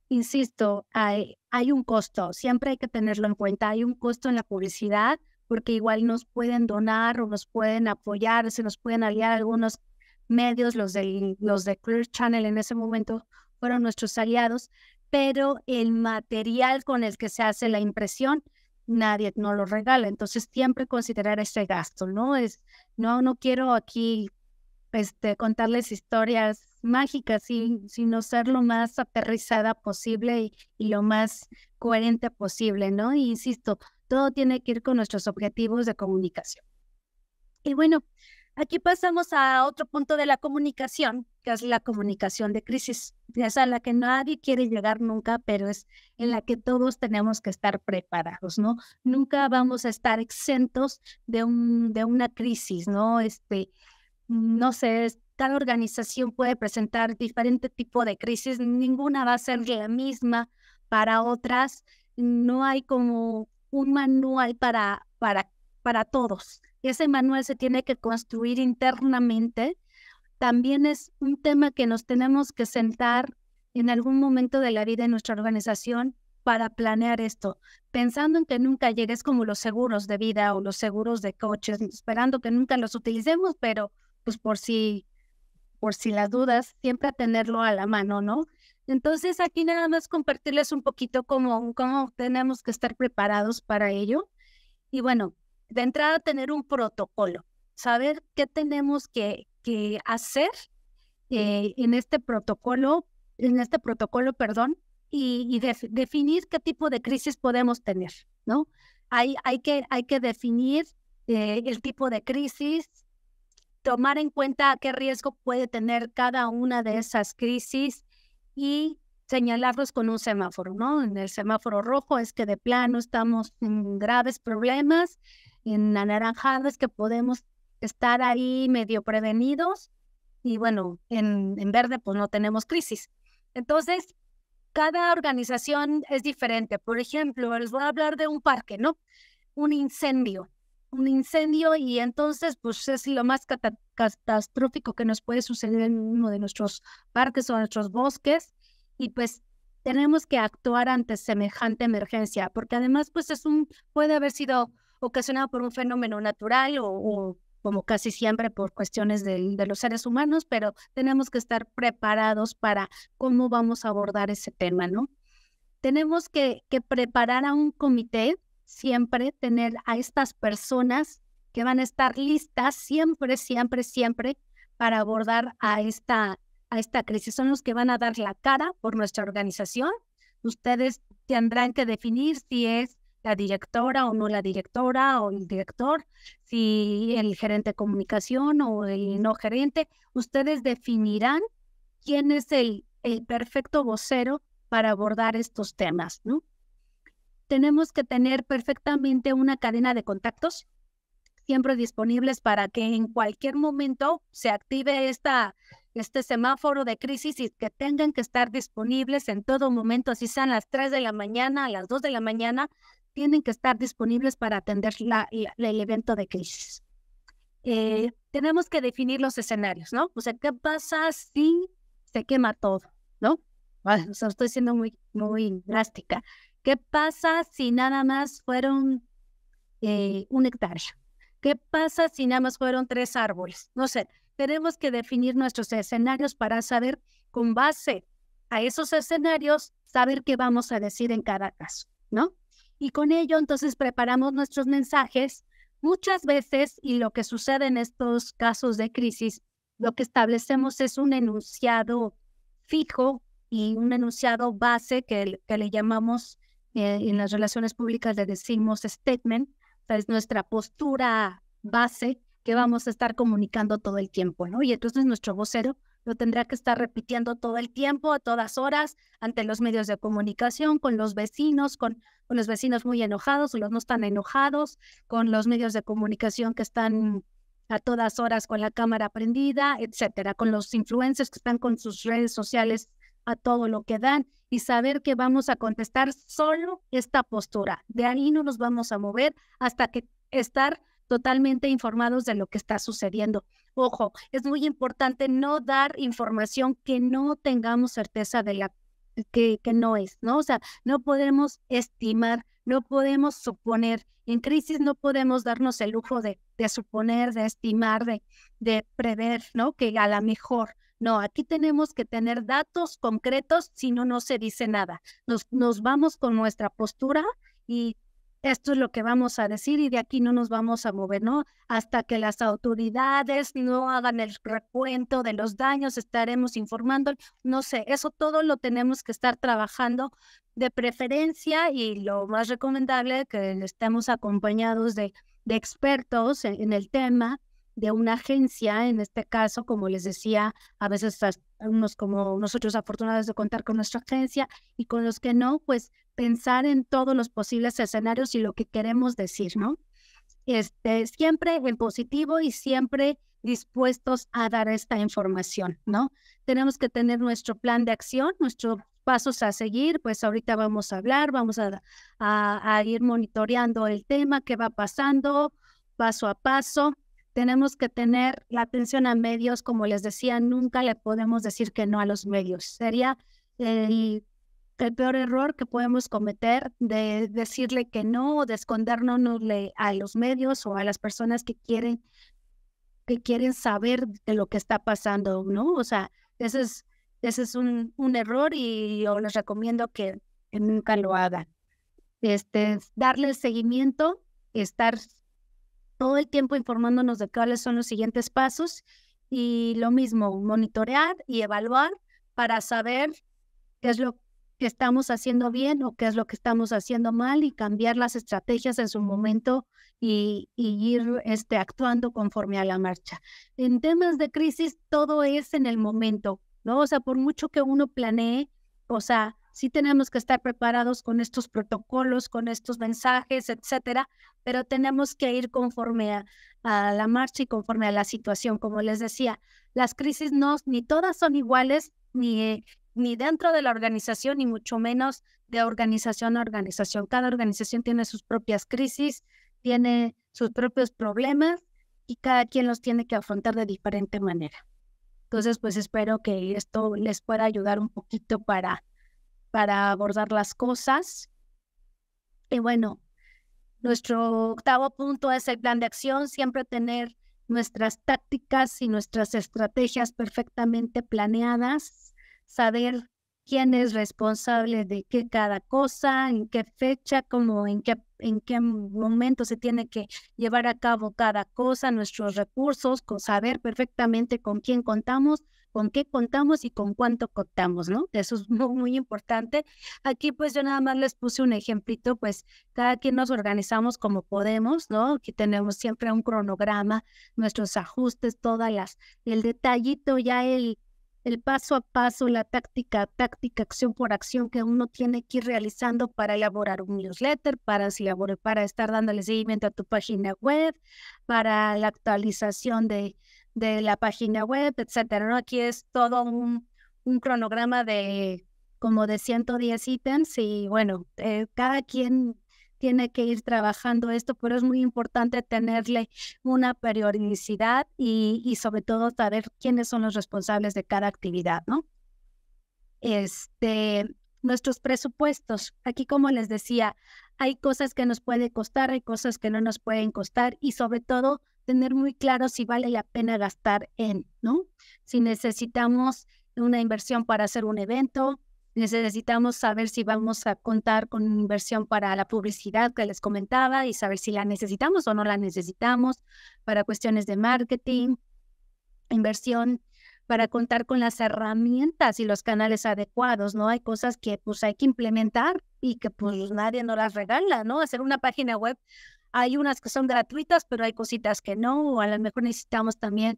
Insisto, hay, hay un costo, siempre hay que tenerlo en cuenta, hay un costo en la publicidad, porque igual nos pueden donar o nos pueden apoyar, se nos pueden aliar algunos medios, los, de los de Clear Channel en ese momento fueron nuestros aliados, pero el material con el que se hace la impresión, nadie no lo regala. Entonces, siempre considerar ese gasto, ¿no? Es, no, no quiero aquí este, contarles historias mágicas, sino ser lo más aterrizada posible y, lo más coherente posible, ¿no? insisto, todo tiene que ir con nuestros objetivos de comunicación. Y bueno, aquí pasamos a otro punto de la comunicación, que es la comunicación de crisis, es a la que nadie quiere llegar nunca, pero es en la que todos tenemos que estar preparados, ¿no? Nunca vamos a estar exentos de, un, de una crisis, ¿no? Este, no sé, cada organización puede presentar diferente tipo de crisis, ninguna va a ser la misma para otras, no hay como un manual para, para, para todos. Ese manual se tiene que construir internamente. También es un tema que nos tenemos que sentar en algún momento de la vida en nuestra organización para planear esto, pensando en que nunca llegues como los seguros de vida o los seguros de coches, esperando que nunca los utilicemos, pero pues por si, por si las dudas, siempre a tenerlo a la mano, ¿no? Entonces aquí nada más compartirles un poquito cómo, tenemos que estar preparados para ello. Y bueno, de entrada tener un protocolo, saber qué tenemos que, hacer eh, en este protocolo, en este protocolo, perdón, y, definir qué tipo de crisis podemos tener, ¿no? Hay, hay, que, hay que definir eh, el tipo de crisis, tomar en cuenta qué riesgo puede tener cada una de esas crisis, y señalarlos con un semáforo, ¿no? En el semáforo rojo es que de plano estamos en graves problemas, en anaranjado es que podemos estar ahí medio prevenidos y bueno, en, en verde pues no tenemos crisis. Entonces, cada organización es diferente. Por ejemplo, les voy a hablar de un parque, ¿no? Un incendio, un incendio y entonces pues es lo más catastrófico catastrófico que nos puede suceder en uno de nuestros parques o nuestros bosques. Y pues tenemos que actuar ante semejante emergencia, porque además pues es un, puede haber sido ocasionado por un fenómeno natural o, como casi siempre por cuestiones de los seres humanos, pero tenemos que estar preparados para cómo vamos a abordar ese tema, ¿no? Tenemos que, que preparar a un comité, siempre tener a estas personas que van a estar listas siempre, siempre, siempre para abordar a esta, a esta crisis. Son los que van a dar la cara por nuestra organización. Ustedes tendrán que definir si es la directora o no la directora o el director, si el gerente de comunicación o el no gerente, ustedes definirán quién es el, el perfecto vocero para abordar estos temas, ¿no? Tenemos que tener perfectamente una cadena de contactos siempre disponibles para que en cualquier momento se active esta, este semáforo de crisis y que tengan que estar disponibles en todo momento, así sean las 3 de la mañana, a las 2 de la mañana, tienen que estar disponibles para atender el evento de crisis. Eh, tenemos que definir los escenarios, ¿no? O sea, ¿qué pasa si se quema todo, ¿no? Ah, o sea, estoy siendo muy, muy drástica. ¿Qué pasa si nada más fueron eh, un hectárea? ¿Qué pasa si nada más fueron tres árboles? No sé, tenemos que definir nuestros escenarios para saber con base a esos escenarios, saber qué vamos a decir en cada caso, ¿no? Y con ello entonces preparamos nuestros mensajes. Muchas veces, y lo que sucede en estos casos de crisis, lo que establecemos es un enunciado fijo y un enunciado base que, le llamamos eh, en las relaciones públicas, le decimos statement, es nuestra postura base que vamos a estar comunicando todo el tiempo, ¿no? Y entonces nuestro vocero lo tendrá que estar repitiendo todo el tiempo, a todas horas, ante los medios de comunicación, con los vecinos, con, con los vecinos muy enojados o los no están enojados, con los medios de comunicación que están a todas horas con la cámara prendida, etcétera, con los influencers que están con sus redes sociales a todo lo que dan y saber que vamos a contestar solo esta postura. De ahí no nos vamos a mover hasta que estar totalmente informados de lo que está sucediendo. Ojo, es muy importante no dar información que no tengamos certeza de la que, que no es, ¿no? O sea, no podemos estimar, no podemos suponer. En crisis no podemos darnos el lujo de, de suponer, de estimar, de, de prever, ¿no? Que a lo mejor no, aquí tenemos que tener datos concretos, si no, no se dice nada. Nos, nos vamos con nuestra postura y esto es lo que vamos a decir y de aquí no nos vamos a mover, ¿no? Hasta que las autoridades no hagan el recuento de los daños, estaremos informando, no sé, eso todo lo tenemos que estar trabajando de preferencia y lo más recomendable que estemos acompañados de, expertos en el tema de una agencia, en este caso, como les decía, a veces unos como nosotros afortunados de contar con nuestra agencia y con los que no, pues pensar en todos los posibles escenarios y lo que queremos decir, ¿no? Este, siempre en positivo y siempre dispuestos a dar esta información, ¿no? Tenemos que tener nuestro plan de acción, nuestros pasos a seguir, pues ahorita vamos a hablar, vamos a, a ir monitoreando el tema, qué va pasando paso a paso, tenemos que tener la atención a medios, como les decía, nunca le podemos decir que no a los medios. Sería el, peor error que podemos cometer de decirle que no o de escondernos a los medios o a las personas que quieren que quieren saber de lo que está pasando, ¿no? O sea, ese es, ese es un, un error y yo les recomiendo que, nunca lo hagan. Este, darle seguimiento, estar todo el tiempo informándonos de cuáles son los siguientes pasos y lo mismo, monitorear y evaluar para saber qué es lo que estamos haciendo bien o qué es lo que estamos haciendo mal y cambiar las estrategias en su momento y, ir este, actuando conforme a la marcha. En temas de crisis, todo es en el momento, ¿no? O sea, por mucho que uno planee, o sea, sí tenemos que estar preparados con estos protocolos, con estos mensajes, etcétera, pero tenemos que ir conforme a, la marcha y conforme a la situación. Como les decía, las crisis no, ni todas son iguales, ni, eh, ni dentro de la organización, ni mucho menos de organización a organización. Cada organización tiene sus propias crisis, tiene sus propios problemas y cada quien los tiene que afrontar de diferente manera. Entonces, pues espero que esto les pueda ayudar un poquito para para abordar las cosas. Y bueno, nuestro octavo punto es el plan de acción, siempre tener nuestras tácticas y nuestras estrategias perfectamente planeadas, saber quién es responsable de qué cada cosa, en qué fecha, como en qué, en qué momento se tiene que llevar a cabo cada cosa, nuestros recursos, con saber perfectamente con quién contamos con qué contamos y con cuánto contamos, ¿no? Eso es muy, muy, importante. Aquí pues yo nada más les puse un ejemplito, pues cada quien nos organizamos como podemos, ¿no? Aquí tenemos siempre un cronograma, nuestros ajustes, todas las, el detallito, ya el, el paso a paso, la táctica, táctica, acción por acción que uno tiene que ir realizando para elaborar un newsletter, para, para estar dándole seguimiento a tu página web, para la actualización de, de la página web, etcétera. ¿no? Aquí es todo un, un cronograma de como de 110 ítems y bueno, eh, cada quien tiene que ir trabajando esto, pero es muy importante tenerle una periodicidad y, y sobre todo saber quiénes son los responsables de cada actividad, ¿no? Este, nuestros presupuestos. Aquí, como les decía, hay cosas que nos pueden costar, hay cosas que no nos pueden costar y sobre todo tener muy claro si vale la pena gastar en, ¿no? Si necesitamos una inversión para hacer un evento, necesitamos saber si vamos a contar con inversión para la publicidad que les comentaba y saber si la necesitamos o no la necesitamos para cuestiones de marketing, inversión para contar con las herramientas y los canales adecuados, ¿no? Hay cosas que pues hay que implementar y que pues nadie nos las regala, ¿no? Hacer una página web hay unas que son gratuitas, pero hay cositas que no, o a lo mejor necesitamos también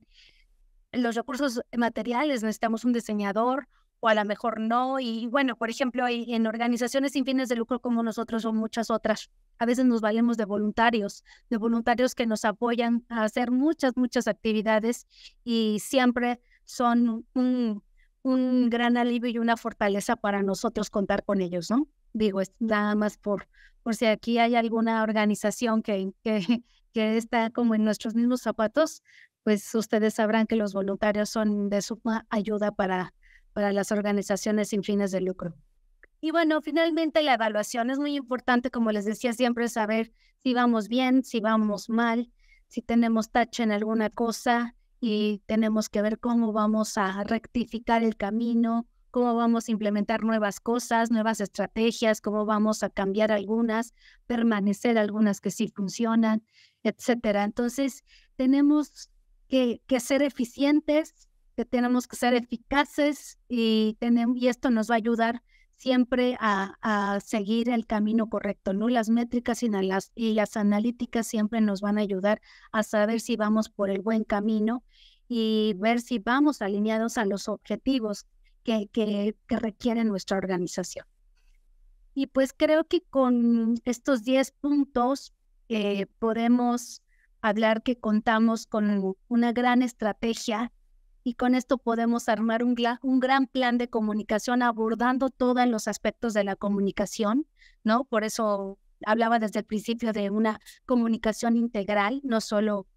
los recursos materiales, necesitamos un diseñador, o a lo mejor no. Y bueno, por ejemplo, en organizaciones sin fines de lucro como nosotros o muchas otras, a veces nos valemos de voluntarios, de voluntarios que nos apoyan a hacer muchas, muchas actividades y siempre son un, un gran alivio y una fortaleza para nosotros contar con ellos, ¿no? Digo, nada más por, por si aquí hay alguna organización que, *laughs* que, está como en nuestros mismos zapatos, pues ustedes sabrán que los voluntarios son de suma ayuda para, para las organizaciones sin fines de lucro. Y bueno, finalmente la evaluación es muy importante, como les decía siempre, saber si vamos bien, si vamos mal, si tenemos tache en alguna cosa y tenemos que ver cómo vamos a rectificar el camino cómo vamos a implementar nuevas cosas, nuevas estrategias, cómo vamos a cambiar algunas, permanecer algunas que sí funcionan, etcétera. Entonces, tenemos que, ser eficientes, que tenemos que ser eficaces y, y esto nos va a ayudar siempre a, seguir el camino correcto, ¿no? Las métricas y las, y las analíticas siempre nos van a ayudar a saber si vamos por el buen camino y ver si vamos alineados a los objetivos que, requiere nuestra organización. Y pues creo que con estos 10 puntos eh, podemos hablar que contamos con una gran estrategia y con esto podemos armar un, un, gran plan de comunicación abordando todos los aspectos de la comunicación, ¿no? Por eso hablaba desde el principio de una comunicación integral, no solo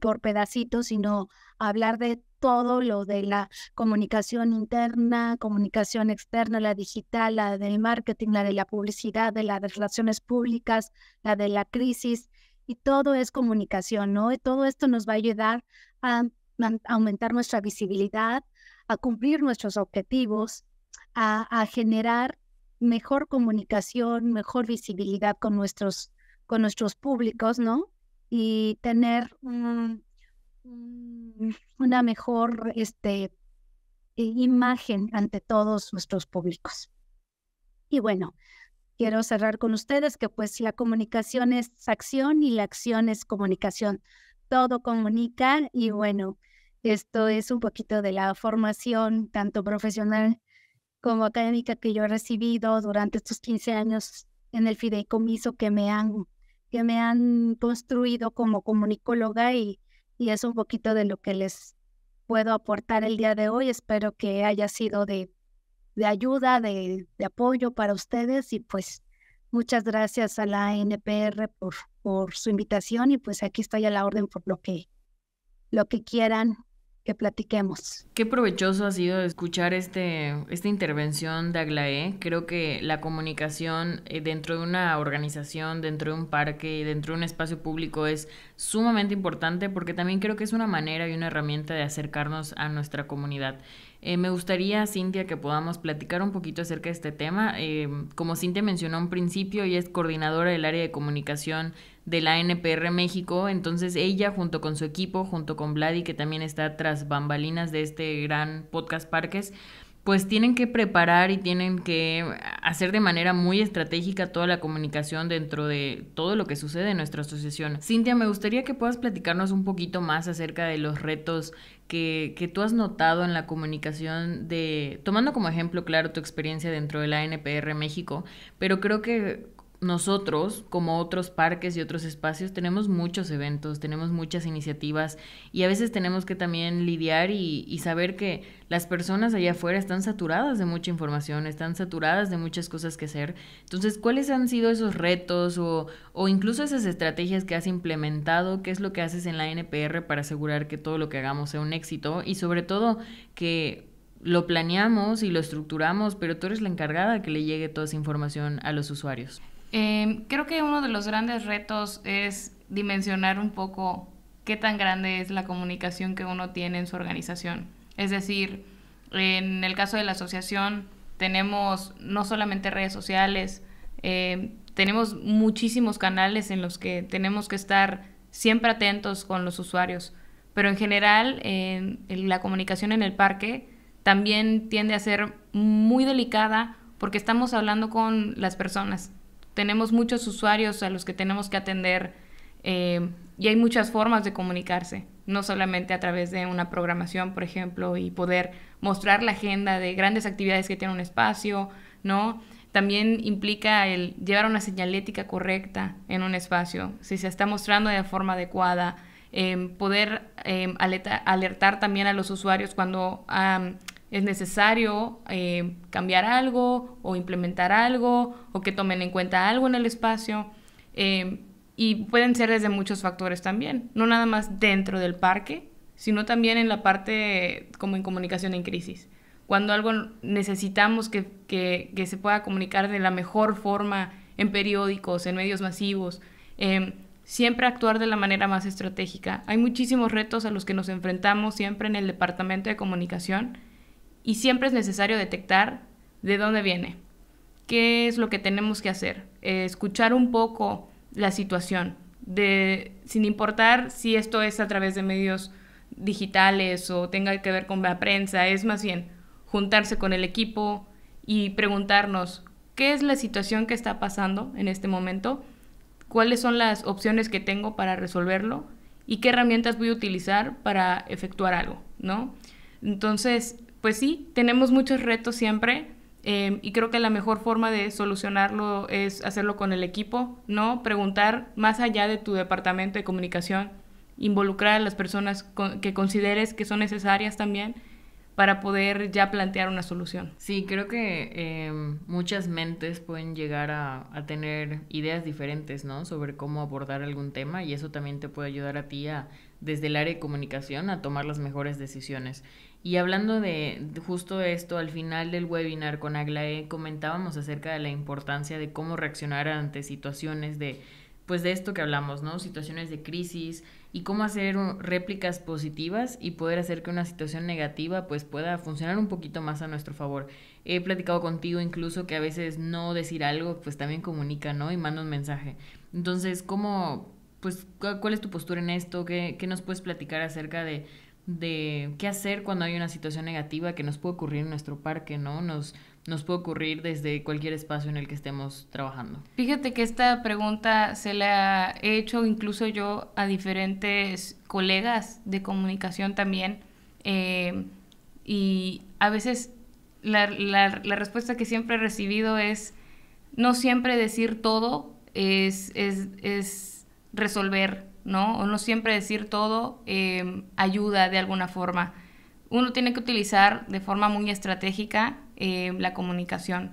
por pedacitos, sino hablar de todo lo de la comunicación interna, comunicación externa, la digital, la del marketing, la de la publicidad, de las relaciones públicas, la de la crisis, y todo es comunicación, ¿no? Y todo esto nos va a ayudar a, aumentar nuestra visibilidad, a cumplir nuestros objetivos, a, a generar mejor comunicación, mejor visibilidad con nuestros, con nuestros públicos, ¿no? Y tener un, una mejor este, eh, imagen ante todos nuestros públicos. Y bueno, quiero cerrar con ustedes que pues la comunicación es acción y la acción es comunicación. Todo comunica y bueno, esto es un poquito de la formación tanto profesional como académica que yo he recibido durante estos 15 años en el fideicomiso que me han, que me han construido como comunicóloga y, y es un poquito de lo que les puedo aportar el día de hoy. Espero que haya sido de, de ayuda, de, apoyo para ustedes y pues muchas gracias a la NPR por, por su invitación y pues aquí estoy a la orden por lo que, lo que quieran que platiquemos. Qué provechoso ha sido escuchar este, esta intervención de Aglaé. Creo que la comunicación eh, dentro de una organización, dentro de un parque, dentro de un espacio público es sumamente importante porque también creo que es una manera y una herramienta de acercarnos a nuestra comunidad. Eh, me gustaría, Cintia, que podamos platicar un poquito acerca de este tema. Eh, como Cintia mencionó un principio, ella es coordinadora del área de comunicación de la NPR México, entonces ella junto con su equipo, junto con Vladi, que también está tras bambalinas de este gran podcast Parques, pues tienen que preparar y tienen que hacer de manera muy estratégica toda la comunicación dentro de todo lo que sucede en nuestra asociación. Cintia, me gustaría que puedas platicarnos un poquito más acerca de los retos que, que tú has notado en la comunicación de, tomando como ejemplo, claro, tu experiencia dentro de la NPR México, pero creo que nosotros, como otros parques y otros espacios, tenemos muchos eventos, tenemos muchas iniciativas y a veces tenemos que también lidiar y, saber que las personas allá afuera están saturadas de mucha información, están saturadas de muchas cosas que hacer. Entonces, ¿cuáles han sido esos retos o, o incluso esas estrategias que has implementado? ¿Qué es lo que haces en la NPR para asegurar que todo lo que hagamos sea un éxito? Y sobre todo, que lo planeamos y lo estructuramos, pero tú eres la encargada que le llegue toda esa información a los usuarios. Em, creo que uno de los grandes retos es dimensionar un poco qué tan grande es la comunicación que uno tiene en su organización. Es decir, en el caso de la asociación tenemos no solamente redes sociales, em, tenemos muchísimos canales en los que tenemos que estar siempre atentos con los usuarios. Pero en general, la comunicación en el parque también tiende a ser muy delicada porque estamos hablando con las personas, tenemos muchos usuarios a los que tenemos que atender eh, y hay muchas formas de comunicarse, no solamente a través de una programación, por ejemplo, y poder mostrar la agenda de grandes actividades que tiene un espacio, ¿no? También implica el llevar una señalética correcta en un espacio, si se está mostrando de forma adecuada, eh, poder eh, alertar, también a los usuarios cuando es necesario eh, cambiar algo o implementar algo o que tomen en cuenta algo en el espacio. Eh, y pueden ser desde muchos factores también, no nada más dentro del parque, sino también en la parte como en comunicación en crisis. Cuando algo necesitamos que, se pueda comunicar de la mejor forma en periódicos, en medios masivos, eh, siempre actuar de la manera más estratégica. Hay muchísimos retos a los que nos enfrentamos siempre en el Departamento de Comunicación y siempre es necesario detectar de dónde viene, qué es lo que tenemos que hacer, eh, escuchar un poco la situación, de, sin importar si esto es a través de medios digitales o tenga que ver con la prensa, es más bien juntarse con el equipo y preguntarnos qué es la situación que está pasando en este momento, cuáles son las opciones que tengo para resolverlo y qué herramientas voy a utilizar para efectuar algo, ¿no? Entonces, pues sí, tenemos muchos retos siempre, eh, y creo que la mejor forma de solucionarlo es hacerlo con el equipo, ¿no? Preguntar más allá de tu departamento de comunicación, involucrar a las personas que consideres que son necesarias también para poder ya plantear una solución. Sí, creo que eh, muchas mentes pueden llegar a, tener ideas diferentes, ¿no? Sobre cómo abordar algún tema y eso también te puede ayudar a ti a, desde el área de comunicación, a tomar las mejores decisiones. Y hablando de justo esto, al final del webinar con Aglae comentábamos acerca de la importancia de cómo reaccionar ante situaciones de, pues de esto que hablamos, ¿no? Situaciones de crisis y cómo hacer réplicas positivas y poder hacer que una situación negativa pues pueda funcionar un poquito más a nuestro favor. He platicado contigo incluso que a veces no decir algo pues también comunica, ¿no? Y manda un mensaje. Entonces, ¿cómo, pues cuál es tu postura en esto? ¿Qué, qué nos puedes platicar acerca de de qué hacer cuando hay una situación negativa que nos puede ocurrir en nuestro parque, ¿no? Nos, nos puede ocurrir desde cualquier espacio en el que estemos trabajando. Fíjate que esta pregunta se la he hecho incluso yo a diferentes colegas de comunicación también eh, y a veces la, respuesta que siempre he recibido es no siempre decir todo es, es resolver ¿no? siempre decir todo em, ayuda de alguna forma. Uno tiene que utilizar de forma muy estratégica em, la comunicación.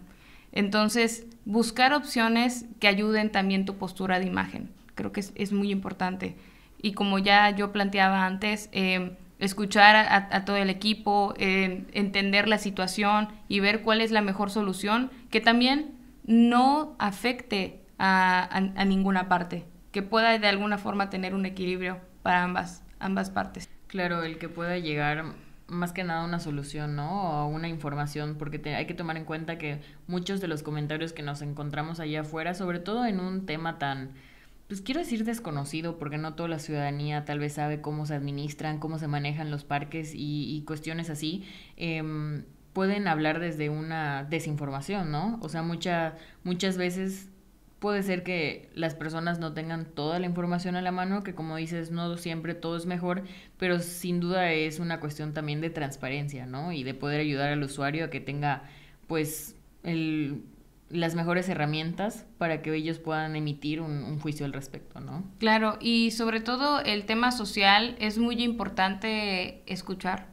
Entonces, buscar opciones que ayuden también tu postura de imagen. Creo que es, muy importante. Y como ya yo planteaba antes, em, escuchar a, todo el equipo, entender la situación y ver cuál es la mejor solución, que también no afecte a ninguna parte que pueda de alguna forma tener un equilibrio para ambas, ambas partes. Claro, el que pueda llegar más que nada a una solución, ¿no? O una información, porque hay que tomar en cuenta que muchos de los comentarios que nos encontramos allá afuera, sobre todo en un tema tan, pues quiero decir desconocido, porque no toda la ciudadanía tal vez sabe cómo se administran, cómo se manejan los parques y, cuestiones así, em, pueden hablar desde una desinformación, ¿no? O sea, mucha, muchas veces puede ser que las personas no tengan toda la información a la mano, que como dices, no siempre todo es mejor, pero sin duda es una cuestión también de transparencia, ¿no? Y de poder ayudar al usuario a que tenga, pues, el, las mejores herramientas para que ellos puedan emitir un, juicio al respecto, ¿no? Claro, y sobre todo el tema social es muy importante escuchar.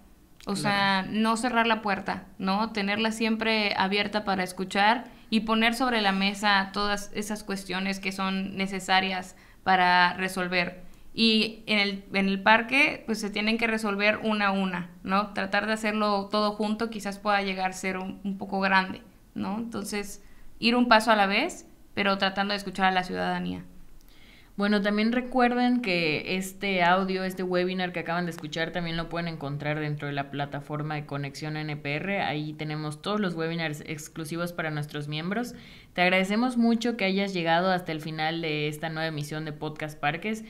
O sea, no cerrar la puerta, ¿no? Tenerla siempre abierta para escuchar y poner sobre la mesa todas esas cuestiones que son necesarias para resolver. Y en el, en el parque, pues se tienen que resolver una a una, ¿no? Tratar de hacerlo todo junto quizás pueda llegar a ser un, un poco grande, ¿no? Entonces, ir un paso a la vez, pero tratando de escuchar a la ciudadanía. Bueno, también recuerden que este audio, este webinar que acaban de escuchar, también lo pueden encontrar dentro de la plataforma de Conexión NPR. Ahí tenemos todos los webinars exclusivos para nuestros miembros. Te agradecemos mucho que hayas llegado hasta el final de esta nueva emisión de Podcast Parques.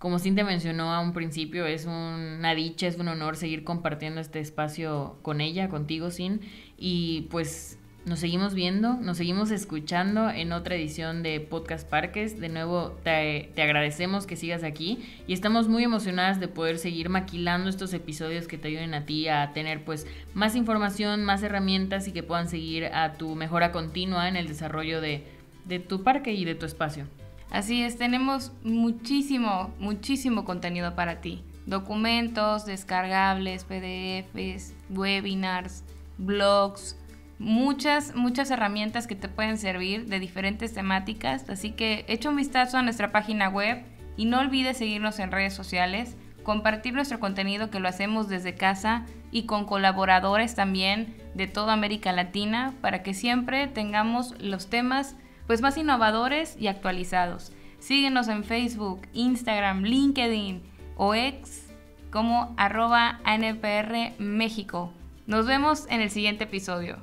Como Cintia mencionó a un principio, es una dicha, es un honor seguir compartiendo este espacio con ella, contigo, Sin. Y pues nos seguimos viendo, nos seguimos escuchando en otra edición de Podcast Parques. De nuevo, te, agradecemos que sigas aquí y estamos muy emocionadas de poder seguir maquilando estos episodios que te ayuden a ti a tener pues más información, más herramientas y que puedan seguir a tu mejora continua en el desarrollo de, de tu parque y de tu espacio. Así es, tenemos muchísimo, muchísimo contenido para ti. Documentos, descargables, PDFs, webinars, blogs muchas, muchas herramientas que te pueden servir de diferentes temáticas. Así que echa un vistazo a nuestra página web y no olvides seguirnos en redes sociales, compartir nuestro contenido que lo hacemos desde casa y con colaboradores también de toda América Latina para que siempre tengamos los temas pues más innovadores y actualizados. Síguenos en Facebook, Instagram, LinkedIn o ex como arroba npr México. Nos vemos en el siguiente episodio.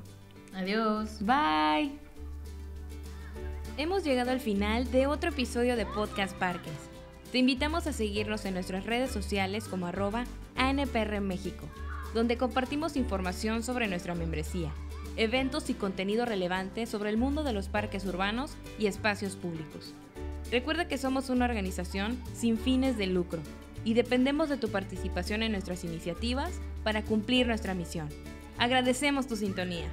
Adiós. Bye. Hemos llegado al final de otro episodio de Podcast Parques. Te invitamos a seguirnos en nuestras redes sociales como arroba ANPR México, donde compartimos información sobre nuestra membresía, eventos y contenido relevante sobre el mundo de los parques urbanos y espacios públicos. Recuerda que somos una organización sin fines de lucro y dependemos de tu participación en nuestras iniciativas para cumplir nuestra misión. Agradecemos tu sintonía.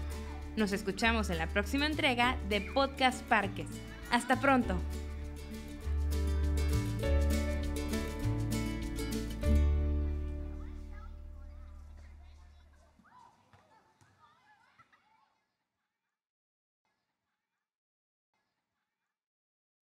Nos escuchamos en la próxima entrega de Podcast Parques. Hasta pronto.